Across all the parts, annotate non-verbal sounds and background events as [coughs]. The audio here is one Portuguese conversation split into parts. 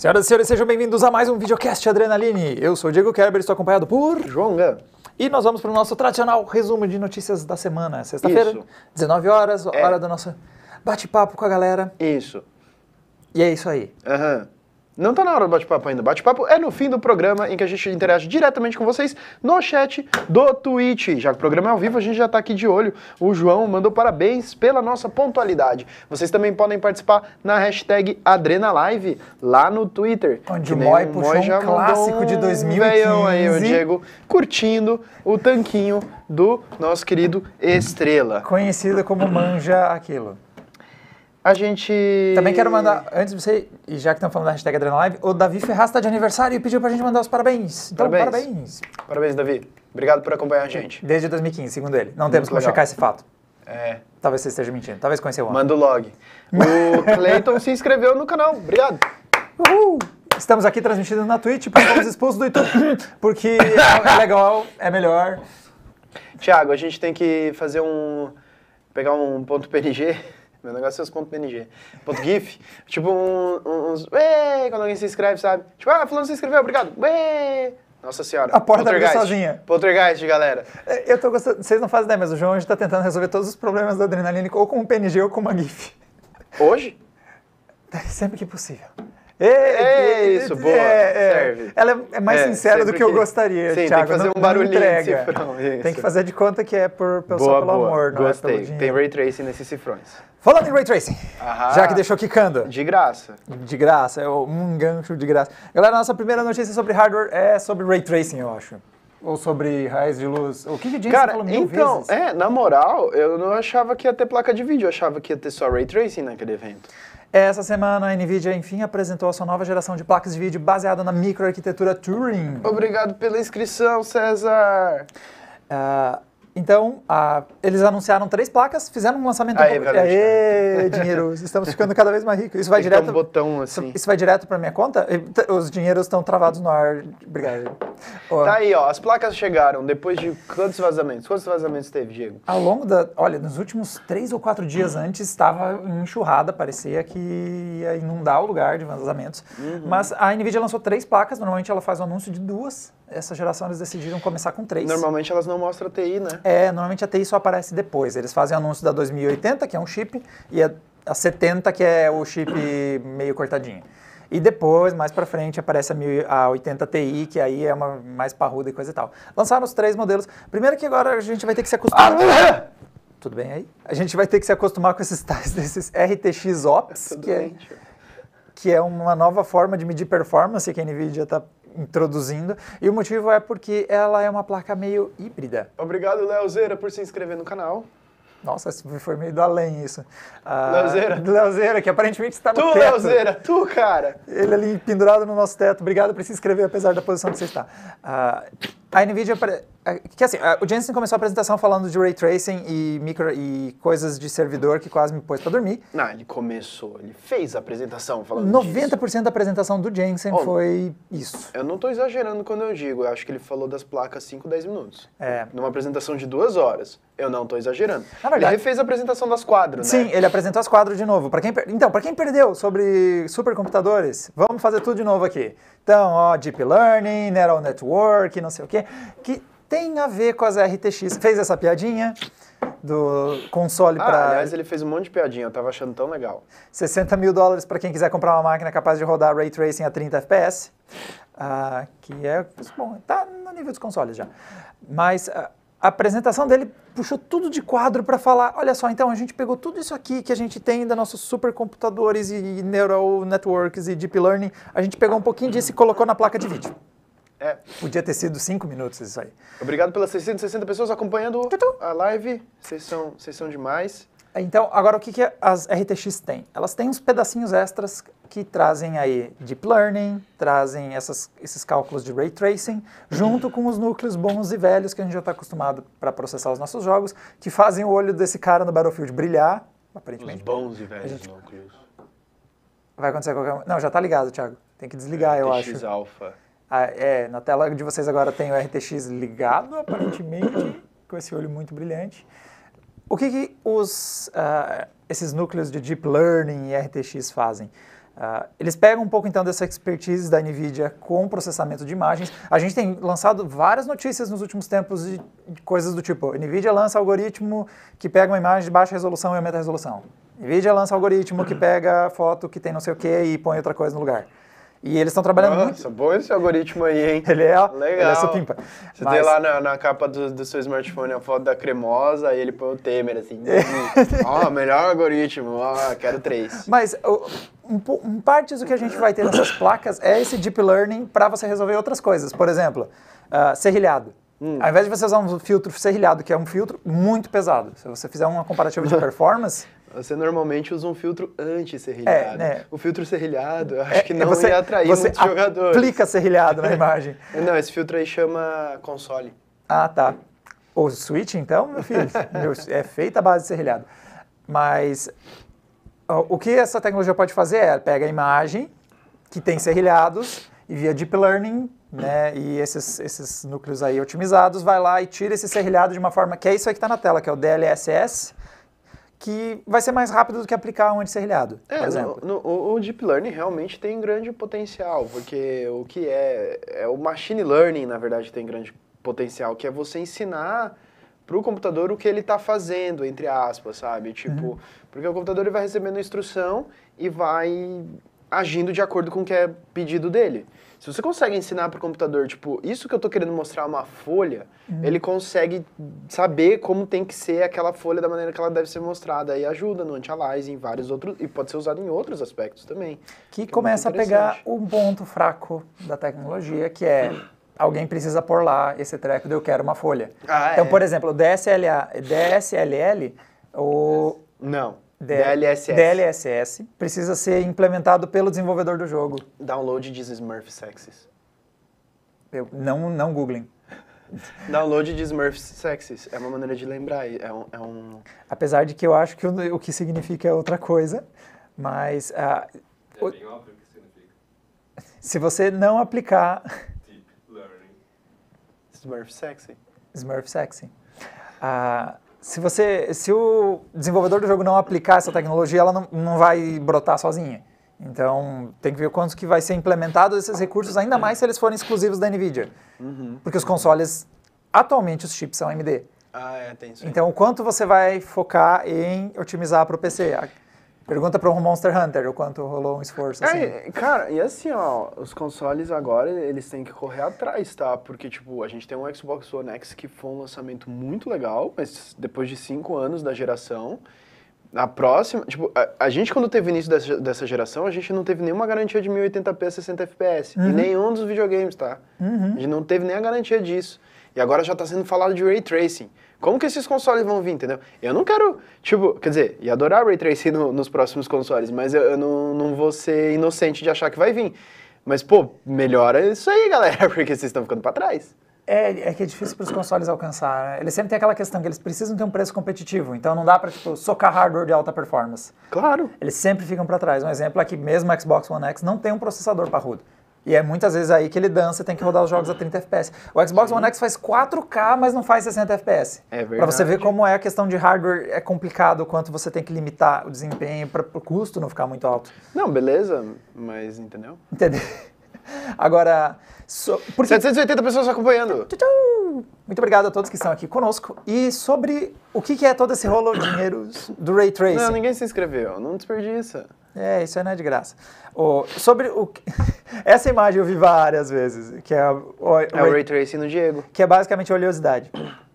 Senhoras e senhores, sejam bem-vindos a mais um videocast Adrenaline. Eu sou o Diego Kerber, estou acompanhado por João Gan. E nós vamos para o nosso tradicional resumo de notícias da semana. É sexta-feira, 19 horas, é. hora da nossa bate-papo com a galera. Isso. E é isso aí. Aham. Uhum. Não tá na hora do bate-papo ainda. Bate-papo é no fim do programa em que a gente interage diretamente com vocês no chat do Twitch. Já que o programa é ao vivo, a gente já tá aqui de olho. O João mandou parabéns pela nossa pontualidade. Vocês também podem participar na hashtag AdrenaLive lá no Twitter. Onde o Moi puxou Moi já um clássico um de 2015. Veião aí, o Diego, curtindo o tanquinho do nosso querido Estrela. Conhecido como Manja Aquilo a gente. Também quero mandar, antes de você, já que estamos falando da hashtag Adrenalive, o Davi Ferraz está de aniversário e pediu para a gente mandar os parabéns. Então, parabéns. parabéns. Parabéns, Davi. Obrigado por acompanhar a gente. Desde 2015, segundo ele. Não Muito temos como legal. checar esse fato. É. Talvez você esteja mentindo. Talvez conheceu o Manda o log. O Clayton se inscreveu no canal. Obrigado. Uhul. Estamos aqui transmitindo na Twitch para os expulsos do YouTube, porque é legal, é melhor. Tiago, a gente tem que fazer um... pegar um ponto PNG meu negócio é os .png. Ponto .gif. [laughs] tipo um, uns... Ué, quando alguém se inscreve, sabe? Tipo, ah, fulano se inscreveu, obrigado. Ué... Nossa senhora. A porta abriu sozinha. Poltergeist, galera. É, eu tô gostando. Vocês não fazem ideia, mas o João hoje tá tentando resolver todos os problemas da adrenalina ou com um PNG ou com uma GIF. Hoje? [laughs] É sempre que possível. É, é isso, boa, é, é. serve. Ela é mais sincera do que, que, eu gostaria, sim, Thiago. Tem que fazer não, um barulhinho entrega. Cifrão, tem que fazer de conta que é por, boa, só pelo boa. amor, não Gostei. É tem ray tracing nesses cifrões. Falando em ray tracing, Aham. já que deixou quicando. De graça. De graça, é um gancho de graça. Galera, nossa primeira notícia sobre hardware é sobre ray tracing, eu acho ou sobre raios de luz? O que, que diz Cara, então, vezes? é, na moral, eu não achava que ia ter placa de vídeo, eu achava que ia ter só ray tracing naquele evento. Essa semana, a NVIDIA, enfim, apresentou a sua nova geração de placas de vídeo baseada na microarquitetura Turing. Obrigado pela inscrição, César! Uh, então, eles anunciaram três placas, fizeram um lançamento. Aê, um aê [laughs] dinheiro, estamos ficando cada vez mais ricos. Isso vai Tem direto. Um botão assim. Isso vai direto para minha conta? Os dinheiros estão travados no ar. Obrigado. Oh. Tá aí, ó. As placas chegaram depois de quantos vazamentos? Quantos vazamentos teve, Diego? Ao longo da. Olha, nos últimos três ou quatro dias antes, estava enxurrada, parecia que ia inundar o lugar de vazamentos. Uhum. Mas a Nvidia lançou três placas, normalmente ela faz o um anúncio de duas. Essa geração eles decidiram começar com três. Normalmente elas não mostram TI, né? é, normalmente a TI só aparece depois. Eles fazem anúncio da 2080, que é um chip, e a, a 70, que é o chip meio cortadinho. E depois, mais para frente, aparece a 80 Ti, que aí é uma mais parruda e coisa e tal. Lançaram os três modelos. Primeiro que agora a gente vai ter que se acostumar. Ah, é? tudo bem aí? A gente vai ter que se acostumar com esses tais desses RTX Ops, que é, que é uma nova forma de medir performance que a NVIDIA está introduzindo. E o motivo é porque ela é uma placa meio híbrida. Obrigado, Leozeira, por se inscrever no canal. Nossa, foi meio do além isso. Ah, Leozeira. Leozeira, que aparentemente está no tu, teto. Tu, Leozeira, tu, cara. Ele ali pendurado no nosso teto. Obrigado por se inscrever, apesar da posição que você está. Ah, a NVIDIA, é, que assim, é, o Jensen começou a apresentação falando de Ray Tracing e micro e coisas de servidor que quase me pôs para dormir. Não, ele começou, ele fez a apresentação falando 90% disso. da apresentação do Jensen oh, foi isso. Eu não estou exagerando quando eu digo, eu acho que ele falou das placas 5, 10 minutos. É. Numa apresentação de duas horas. Eu não estou exagerando. Na verdade, ele fez a apresentação das quadros, né? Sim, ele apresentou as quadros de novo. Pra quem per... Então, para quem perdeu sobre supercomputadores, vamos fazer tudo de novo aqui. Então, ó, Deep Learning, Neural Network, não sei o quê, que tem a ver com as RTX. Fez essa piadinha? do console ah, para. Aliás, ele fez um monte de piadinha, eu tava achando tão legal. 60 mil dólares para quem quiser comprar uma máquina capaz de rodar ray tracing a 30 FPS, uh, que é. Bom, tá no nível dos consoles já. Mas uh, a apresentação dele puxou tudo de quadro para falar, olha só, então a gente pegou tudo isso aqui que a gente tem da nossos supercomputadores e neural networks e deep learning, a gente pegou um pouquinho disso e colocou na placa de vídeo. É. Podia ter sido cinco minutos isso aí. Obrigado pelas 660 pessoas acompanhando a live. Vocês são, vocês são demais. Então, agora o que, que as RTX têm? Elas têm uns pedacinhos extras que trazem aí deep learning, trazem essas, esses cálculos de ray tracing, junto com os núcleos bons e velhos que a gente já está acostumado para processar os nossos jogos, que fazem o olho desse cara no Battlefield brilhar, aparentemente. Os bons e velhos gente... núcleos. Vai acontecer qualquer... Não, já está ligado, Thiago. Tem que desligar, RTX eu acho. RTX Alpha. Ah, é, na tela de vocês agora tem o RTX ligado, aparentemente, com esse olho muito brilhante. O que, que os, uh, esses núcleos de Deep Learning e RTX fazem? Uh, eles pegam um pouco então dessa expertise da NVIDIA com processamento de imagens. A gente tem lançado várias notícias nos últimos tempos de, de coisas do tipo: NVIDIA lança algoritmo que pega uma imagem de baixa resolução e aumenta a resolução. NVIDIA lança algoritmo que [clears throat] pega foto que tem não sei o que e põe outra coisa no lugar. E eles estão trabalhando Nossa, muito. bom esse algoritmo aí, hein? [laughs] É, ele é, Legal. Ele é supimpa. Você Mas... tem lá na, na capa do, do, seu smartphone a foto da cremosa e ele põe o Temer, assim. [laughs] Ó, oh, melhor algoritmo, ó, oh, quero três. Mas um, um, parte do que a gente vai ter nessas placas é esse deep learning para você resolver outras coisas. Por exemplo, uh, serrilhado. Hum. Ao invés de você usar um filtro serrilhado, que é um filtro muito pesado, se você fizer uma comparativa de [laughs] performance... Você normalmente usa um filtro anti-serrilhado. É, né? O filtro serrilhado, eu é, acho é, que não você, ia atrair você muitos jogadores. aplica serrilhado na [laughs] imagem. não, esse filtro aí chama console. Ah, tá. O Switch, então, meu filho, meu, é feita a base de serrilhado. Mas o que essa tecnologia pode fazer é, pega a imagem, que tem serrilhados, e via Deep Learning, né, e esses, esses núcleos aí otimizados, vai lá e tira esse serrilhado de uma forma que é isso aí que está na tela, que é o DLSS, que vai ser mais rápido do que aplicar um antisserrilhado, é, por exemplo. No, no, o Deep Learning realmente tem grande potencial, porque o que é, é o Machine Learning, na verdade, tem grande potencial, que é você ensinar para o computador o que ele está fazendo, entre aspas, sabe? Tipo, uhum. porque o computador ele vai recebendo a instrução e vai agindo de acordo com o que é pedido dele. Se você consegue ensinar para o computador, tipo, isso que eu estou querendo mostrar é uma folha, uhum. ele consegue saber como tem que ser aquela folha da maneira que ela deve ser mostrada. E ajuda no anti-aliasing, em vários outros, e pode ser usado em outros aspectos também. Que, que é começa é a pegar o um ponto fraco da tecnologia, que é alguém precisa pôr lá esse treco de eu quero uma folha. Ah, então, é. por exemplo, o DSLA, DSLL, o... Não. DLSS. DLSS precisa ser implementado pelo desenvolvedor do jogo. Download de Smurf Sexes. Eu, não, não googlem. [laughs] Download de Smurf Sexes. É uma maneira de lembrar. É um, é um... Apesar de que eu acho que o, o que significa é outra coisa, mas. Uh, é o... bem óbvio o que significa. Se você não aplicar. [laughs] Deep Learning. Smurf Sexy. Smurf Sexy. Uh, se você, se o desenvolvedor do jogo não aplicar essa tecnologia, ela não, não vai brotar sozinha. Então, tem que ver quanto que vai ser implementado esses recursos, ainda mais se eles forem exclusivos da NVIDIA. Uhum. Porque os consoles, atualmente, os chips são AMD. Ah, é, tem isso aí. Então, o quanto você vai focar em otimizar para o PC? Pergunta para o Monster Hunter o quanto rolou um esforço. Assim. É, cara, e assim, ó, os consoles agora eles têm que correr atrás, tá? Porque, tipo, a gente tem um Xbox One X que foi um lançamento muito legal, mas depois de cinco anos da geração, na próxima, tipo, a, a, gente quando teve início dessa, dessa geração, a gente não teve nenhuma garantia de 1080p a 60 FPS. Uhum. Em nenhum dos videogames, tá? Uhum. A gente não teve nem a garantia disso. E agora já está sendo falado de ray tracing. Como que esses consoles vão vir, entendeu? Eu não quero, tipo, quer dizer, ia adorar Ray Tracing no, nos próximos consoles, mas eu, eu, não, não vou ser inocente de achar que vai vir. Mas, pô, melhora isso aí, galera, [laughs] porque vocês estão ficando para trás. É, é, que é difícil para os consoles alcançar. Né? Eles sempre têm aquela questão que eles precisam ter um preço competitivo, então não dá para tipo, socar hardware de alta performance. Claro. Eles sempre ficam para trás. Um exemplo é que mesmo o Xbox One X não tem um processador parrudo. E é muitas vezes aí que ele dança e tem que rodar os jogos a 30 FPS. O Xbox Sim. One X faz 4K, mas não faz 60 FPS. É verdade. Para você ver como é a questão de hardware, é complicado o quanto você tem que limitar o desempenho para o custo não ficar muito alto. Não, beleza, mas entendeu? Entendeu. [laughs] Agora, so, porque... 780 pessoas acompanhando. Muito obrigado a todos que estão aqui conosco. E sobre o que é todo esse rolo de dinheiro do Ray Tracing. Não, ninguém se inscreveu, não desperdiça. É, isso aí não é de graça. Oh, sobre o [laughs] essa imagem eu vi várias vezes, que é, o, é o ray tracing no Diego, que é basicamente oleosidade.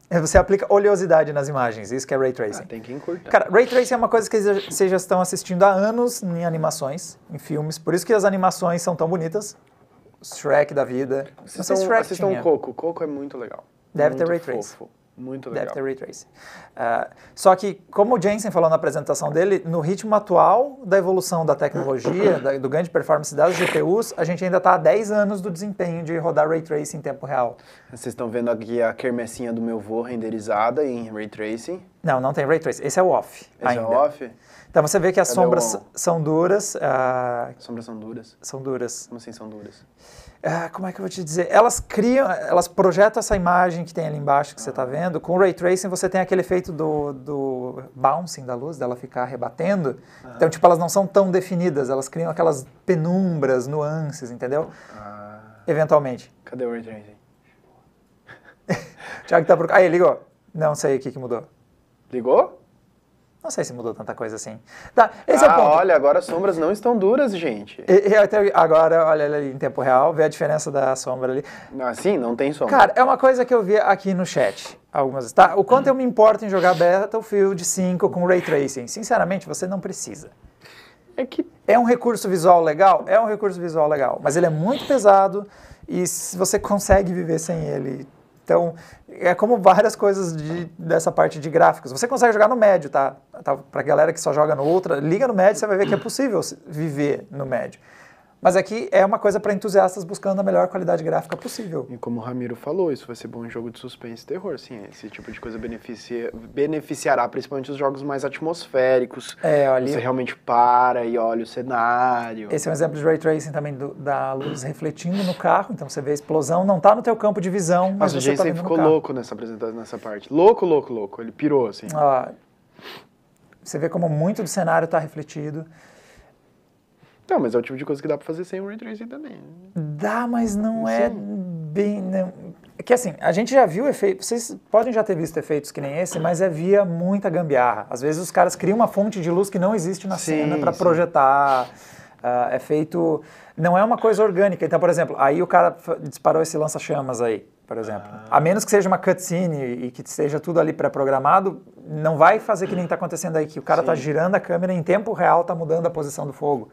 É, você aplica oleosidade nas imagens, isso que é ray ah, tracing. Ah, tem que encurtar. Cara, ray tracing é uma coisa que vocês já estão assistindo há anos em animações, em filmes, por isso que as animações são tão bonitas. Shrek da vida. Vocês estão, Shrek assistam Coco, Coco é muito legal. Deve muito ter ray tracing. Fofo. Muito legal. Deve ter ray tracing. Uh, só que, como o Jensen falou na apresentação dele, no ritmo atual da evolução da tecnologia, da, do ganho de performance das GPUs, a gente ainda está a 10 anos do desempenho de rodar ray tracing em tempo real. Vocês estão vendo aqui a quermessinha do meu voo renderizada em ray tracing? Não, não tem ray tracing. Esse é o off. Esse ainda. é o off? Então você vê que as Cadê sombras são duras. Uh... sombras são duras? São duras. Como assim são duras? ah, como é que eu vou te dizer? Elas criam, elas projetam essa imagem que tem ali embaixo que você está ah. vendo. Com o ray tracing você tem aquele efeito do, do bouncing da luz, dela ficar rebatendo. Então, ah. Então, tipo, elas não são tão definidas, elas criam aquelas penumbras, nuances, entendeu? Ah. Eventualmente. Cadê o ray tracing? [laughs] Tiago tá por. Aí, ligou. Não sei o que, que mudou. Ligou? Não sei se mudou tanta coisa assim. Tá, esse ah, é o ah, ponto. olha, agora as sombras não estão duras, gente. E, e até agora, olha ali em tempo real, vê a diferença da sombra ali. Ah, sim, não tem sombra. Cara, é uma coisa que eu vi aqui no chat. Algumas, tá? O quanto eu me importo em jogar Battlefield 5 com Ray Tracing? Sinceramente, você não precisa. É que... É um recurso visual legal? É um recurso visual legal, mas ele é muito pesado e você consegue viver sem ele. Então, é como várias coisas de, dessa parte de gráficos. Você consegue jogar no médio, tá? tá? Pra galera que só joga no ultra, liga no médio, você vai ver que é possível viver no médio. Mas aqui é uma coisa para entusiastas buscando a melhor qualidade gráfica possível. E como o Ramiro falou, isso vai ser bom em jogo de suspense e terror, sim. Esse tipo de coisa beneficia, beneficiará principalmente os jogos mais atmosféricos. É, olha. Você realmente para e olha o cenário. Esse é um exemplo de ray tracing também do, da luz refletindo no carro, então você vê a explosão, não está no teu campo de visão, mas, mas você o tá vendo ficou louco nessa apresentação, nessa parte. Louco, louco, louco. Ele pirou, assim. Ah, você vê como muito do cenário está refletido. Não, mas é o tipo de coisa que dá para fazer sem o Ray Tracing também. Dá, mas não, é bem... Não. É que assim, a gente já viu efeitos, vocês podem já ter visto efeitos que nem esse, mas é via muita gambiarra. Às vezes os caras criam uma fonte de luz que não existe na sim, cena para projetar... Uh, é feito. Não é uma coisa orgânica. Então, por exemplo, aí o cara disparou esse lança-chamas aí, por exemplo. Ah. A menos que seja uma cutscene e que seja tudo ali pré-programado, não vai fazer que nem está acontecendo aí, que o cara está girando a câmera em tempo real, está mudando a posição do fogo.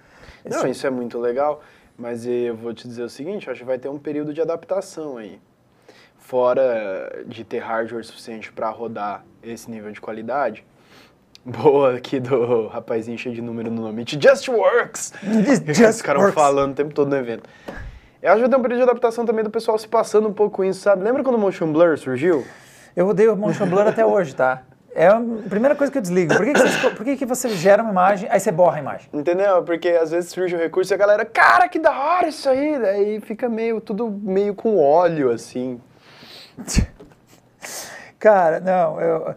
Não, isso é muito legal, mas eu vou te dizer o seguinte, acho que vai ter um período de adaptação aí. Fora de ter hardware suficiente para rodar esse nível de qualidade, [laughs] boa aqui do rapazinho cheio de número no nome. It just works! It just [laughs] falando o tempo todo no evento. Eu acho que vai ter um período de adaptação também do pessoal se passando um pouco isso, sabe? Lembra quando o Motion Blur surgiu? Eu odeio o Motion Blur até [laughs] hoje, tá? É a primeira coisa que eu desligo. Por que, que, você, por que, que você gera uma imagem, aí você borra a imagem? Entendeu? Porque às vezes surge um recurso e a galera, cara, que da hora isso aí! Daí fica meio, tudo meio com óleo, assim. [laughs] Cara, não, eu,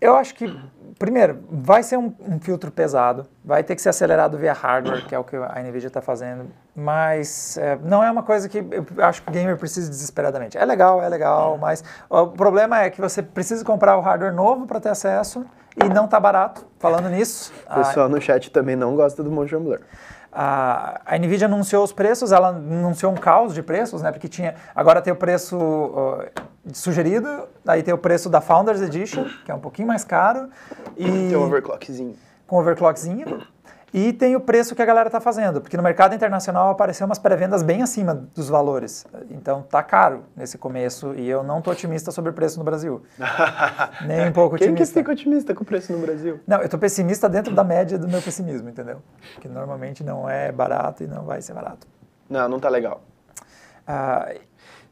eu acho que, primeiro, vai ser um, um filtro pesado, vai ter que ser acelerado via hardware, que é o que a NVIDIA está fazendo mas é, não é uma coisa que eu acho que o gamer precisa desesperadamente. É legal, é legal, é. mas o problema é que você precisa comprar o hardware novo para ter acesso e não tá barato. Falando nisso, o pessoal a, no chat também não gosta do Motion Blur. A, a Nvidia anunciou os preços, ela anunciou um caos de preços, né? Porque tinha agora tem o preço sugerido, aí tem o preço da Founders Edition, que é um pouquinho mais caro e tem um overclockzinho. Com overclockzinho e tem o preço que a galera está fazendo, porque no mercado internacional apareceram umas pré-vendas bem acima dos valores. Então tá caro nesse começo e eu não tô otimista sobre o preço no Brasil. [laughs] Nem um pouco Quem otimista. Quem que fica otimista com o preço no Brasil? Não, eu tô pessimista dentro da média do meu pessimismo, entendeu? Que normalmente não é barato e não vai ser barato. Não, não tá legal. Uh,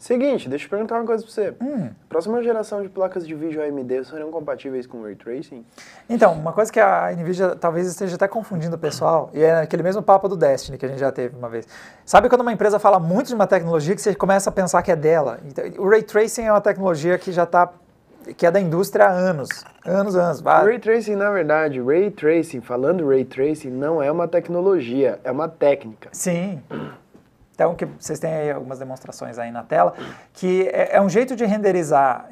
Seguinte, deixa eu perguntar uma coisa pra você. Hum. Próxima geração de placas de vídeo AMD serão compatíveis com Ray Tracing? Então, uma coisa que a NVIDIA talvez esteja até confundindo o pessoal, e é aquele mesmo papo do Destiny que a gente já teve uma vez. Sabe quando uma empresa fala muito de uma tecnologia que você começa a pensar que é dela? Então, o Ray Tracing é uma tecnologia que já está que é da indústria há anos. Anos, anos. Vale. Ray Tracing, na verdade, Ray Tracing, falando Ray Tracing, não é uma tecnologia, é uma técnica. Sim. Então, que vocês têm aí algumas demonstrações aí na tela, que é, é um jeito de renderizar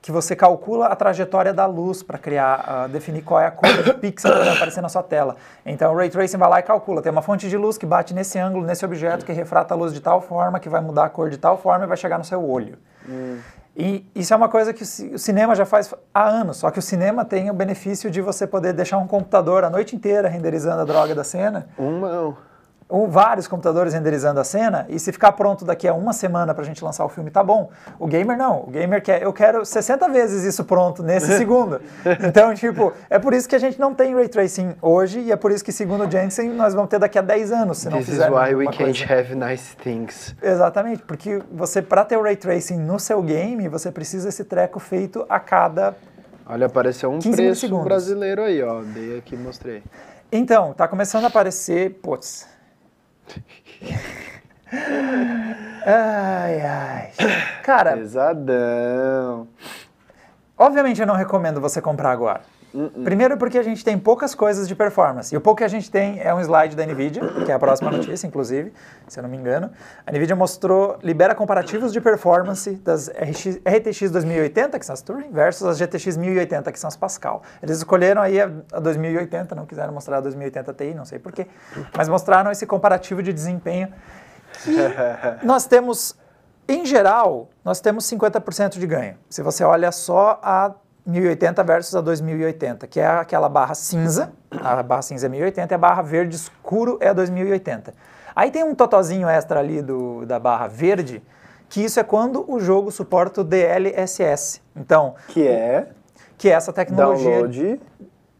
que você calcula a trajetória da luz para criar, uh, definir qual é a cor do [coughs] pixel que vai aparecer na sua tela. Então o ray tracing vai lá e calcula. Tem uma fonte de luz que bate nesse ângulo, nesse objeto, que refrata a luz de tal forma, que vai mudar a cor de tal forma e vai chegar no seu olho. Hum. E isso é uma coisa que o cinema já faz há anos, só que o cinema tem o benefício de você poder deixar um computador a noite inteira renderizando a droga da cena. Um não um, vários computadores renderizando a cena, e se ficar pronto daqui a uma semana pra gente lançar o filme, tá bom. O gamer não. O gamer quer, eu quero 60 vezes isso pronto nesse [laughs] segundo. Então, tipo, é por isso que a gente não tem ray tracing hoje, e é por isso que, segundo o Jensen, nós vamos ter daqui a 10 anos, se não This fizer. This is why we coisa. can't have nice things. Exatamente, porque você, pra ter o ray tracing no seu game, você precisa esse treco feito a cada. Olha, apareceu um preço brasileiro aí, ó. Dei aqui e mostrei. Então, tá começando a aparecer, putz, ai, ai. Cara. Pesadão. Obviamente eu não recomendo você comprar agora. Uhum. Primeiro porque a gente tem poucas coisas de performance. E o pouco que a gente tem é um slide da NVIDIA, que é a próxima [coughs] notícia, inclusive, se eu não me engano. A NVIDIA mostrou, libera comparativos de performance das RX, RTX 2080, que são as Turing, versus as GTX 1080, que são as Pascal. Eles escolheram aí a, a 2080, não quiseram mostrar a 2080 Ti, não sei porquê, mas mostraram esse comparativo de desempenho. E [laughs] nós temos em geral, nós temos 50% de ganho. Se você olha só a 1080 versus a 2080, que é aquela barra cinza, a barra cinza é 1080 e a barra verde escuro é a 2080. Aí tem um totozinho extra ali do, da barra verde, que isso é quando o jogo suporta o DLSS. Então, que é que é essa tecnologia Download.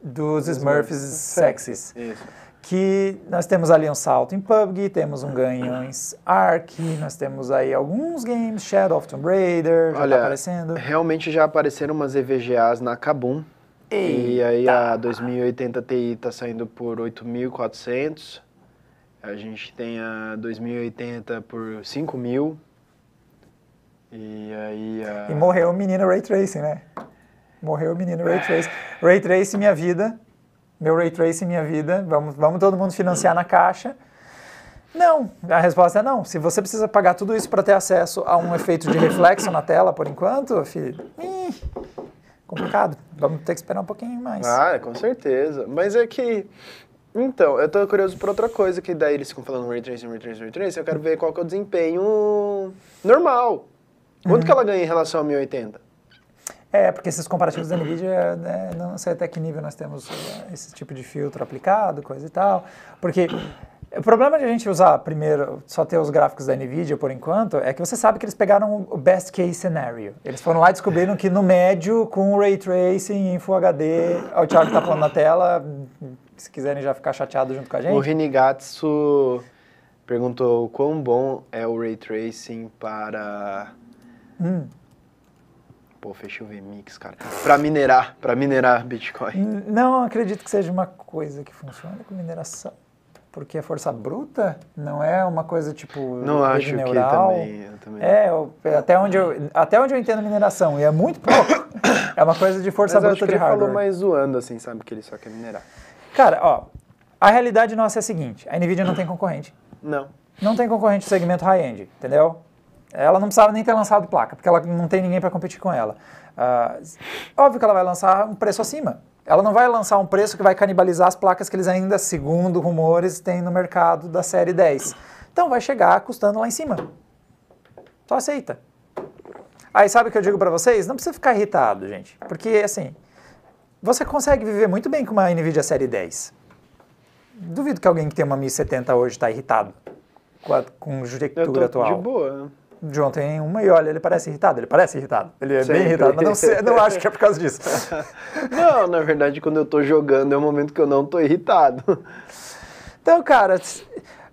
dos Smurfs sexys. Isso que nós temos ali um salto em PUBG, temos um ganho em Ark, nós temos aí alguns games, Shadow of Tomb Raider, já tá Olha, tá aparecendo. Realmente já apareceram umas EVGAs na Kabum. Eita. E aí a 2080 Ti tá saindo por 8.400. A gente tem a 2080 por 5.000. E aí a... E morreu o menino Ray Tracing, né? Morreu o menino Ray é. Tracing. Ray Tracing, minha vida meu ray tracing, minha vida, vamos, vamos todo mundo financiar na caixa. Não, a resposta é não. Se você precisa pagar tudo isso para ter acesso a um efeito de reflexo na tela, por enquanto, filho, ih, complicado. Vamos ter que esperar um pouquinho mais. Ah, com certeza. Mas é que então, eu estou curioso por outra coisa, que daí eles ficam falando ray tracing, ray tracing, ray tracing, eu quero ver qual que é o desempenho normal. Quanto uhum. que ela ganha em relação a 1080? É, porque esses comparativos da NVIDIA, né, não sei até que nível nós temos eh, esse tipo de filtro aplicado, coisa e tal, porque o problema de a gente usar primeiro, só ter os gráficos da NVIDIA por enquanto, é que você sabe que eles pegaram o best case scenario. Eles foram lá e descobriram que no médio, com Ray Tracing em Full HD, o Thiago está falando na tela, se quiserem já ficar chateado junto com a gente. O Rinigatsu perguntou quão bom é o Ray Tracing para... Hum Pô, fechou o VMix, cara. Para minerar, para minerar Bitcoin. Não acredito que seja uma coisa que funciona com mineração. Porque a força bruta não é uma coisa tipo. Não acho neural. que também. Eu também... É, eu, até, onde eu, até onde eu entendo mineração, e é muito pouco. [coughs] é uma coisa de força mas bruta acho que de ele hardware. falou mais zoando, assim, sabe? Que ele só quer minerar. Cara, ó. A realidade nossa é a seguinte: a Nvidia não tem concorrente. Não. Não tem concorrente no segmento high-end, entendeu? Ela não precisava nem ter lançado placa, porque ela não tem ninguém para competir com ela. Uh, óbvio que ela vai lançar um preço acima. Ela não vai lançar um preço que vai canibalizar as placas que eles ainda, segundo rumores, têm no mercado da série 10. Então vai chegar custando lá em cima. Só então, aceita. Aí sabe o que eu digo para vocês? Não precisa ficar irritado, gente. Porque assim, você consegue viver muito bem com uma Nvidia série 10. Duvido que alguém que tem uma 1070 hoje está irritado com a conjectura atual. De boa. Né? ontem em uma e olha, ele parece irritado, ele parece irritado, ele é Sempre. bem irritado, mas não, não acho que é por causa disso. [laughs] não, na verdade, quando eu tô jogando é o momento que eu não tô irritado. Então, cara,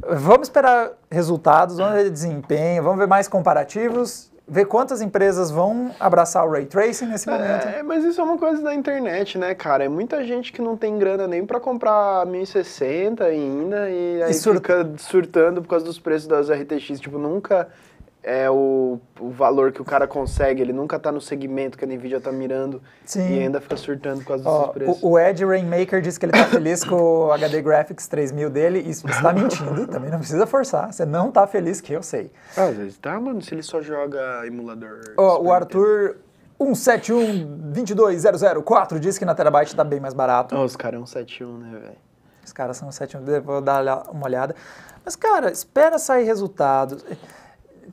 vamos esperar resultados, vamos ver desempenho, vamos ver mais comparativos ver quantas empresas vão abraçar o ray tracing nesse momento. É, mas isso é uma coisa da internet, né, cara? É muita gente que não tem grana nem para comprar 1060 ainda e aí e sur... fica surtando por causa dos preços das RTX, tipo, nunca é o, o valor que o cara consegue, ele nunca está no segmento que a Nvidia está mirando Sim. e ainda fica surtando com as oh, preços. O, o Ed Rainmaker disse que ele está feliz com o HD [laughs] Graphics 3000 dele, Isso, isso está mentindo, também não precisa forçar, você não está feliz que eu sei. Ah, às vezes tá, mano, se ele só joga emulador... Oh, o Arthur... 171-22004 diz que na Terabyte está bem mais barato. Oh, os caras é 171, né, velho? Os caras são 171, vou dar uma olhada. Mas, cara, espera sair resultado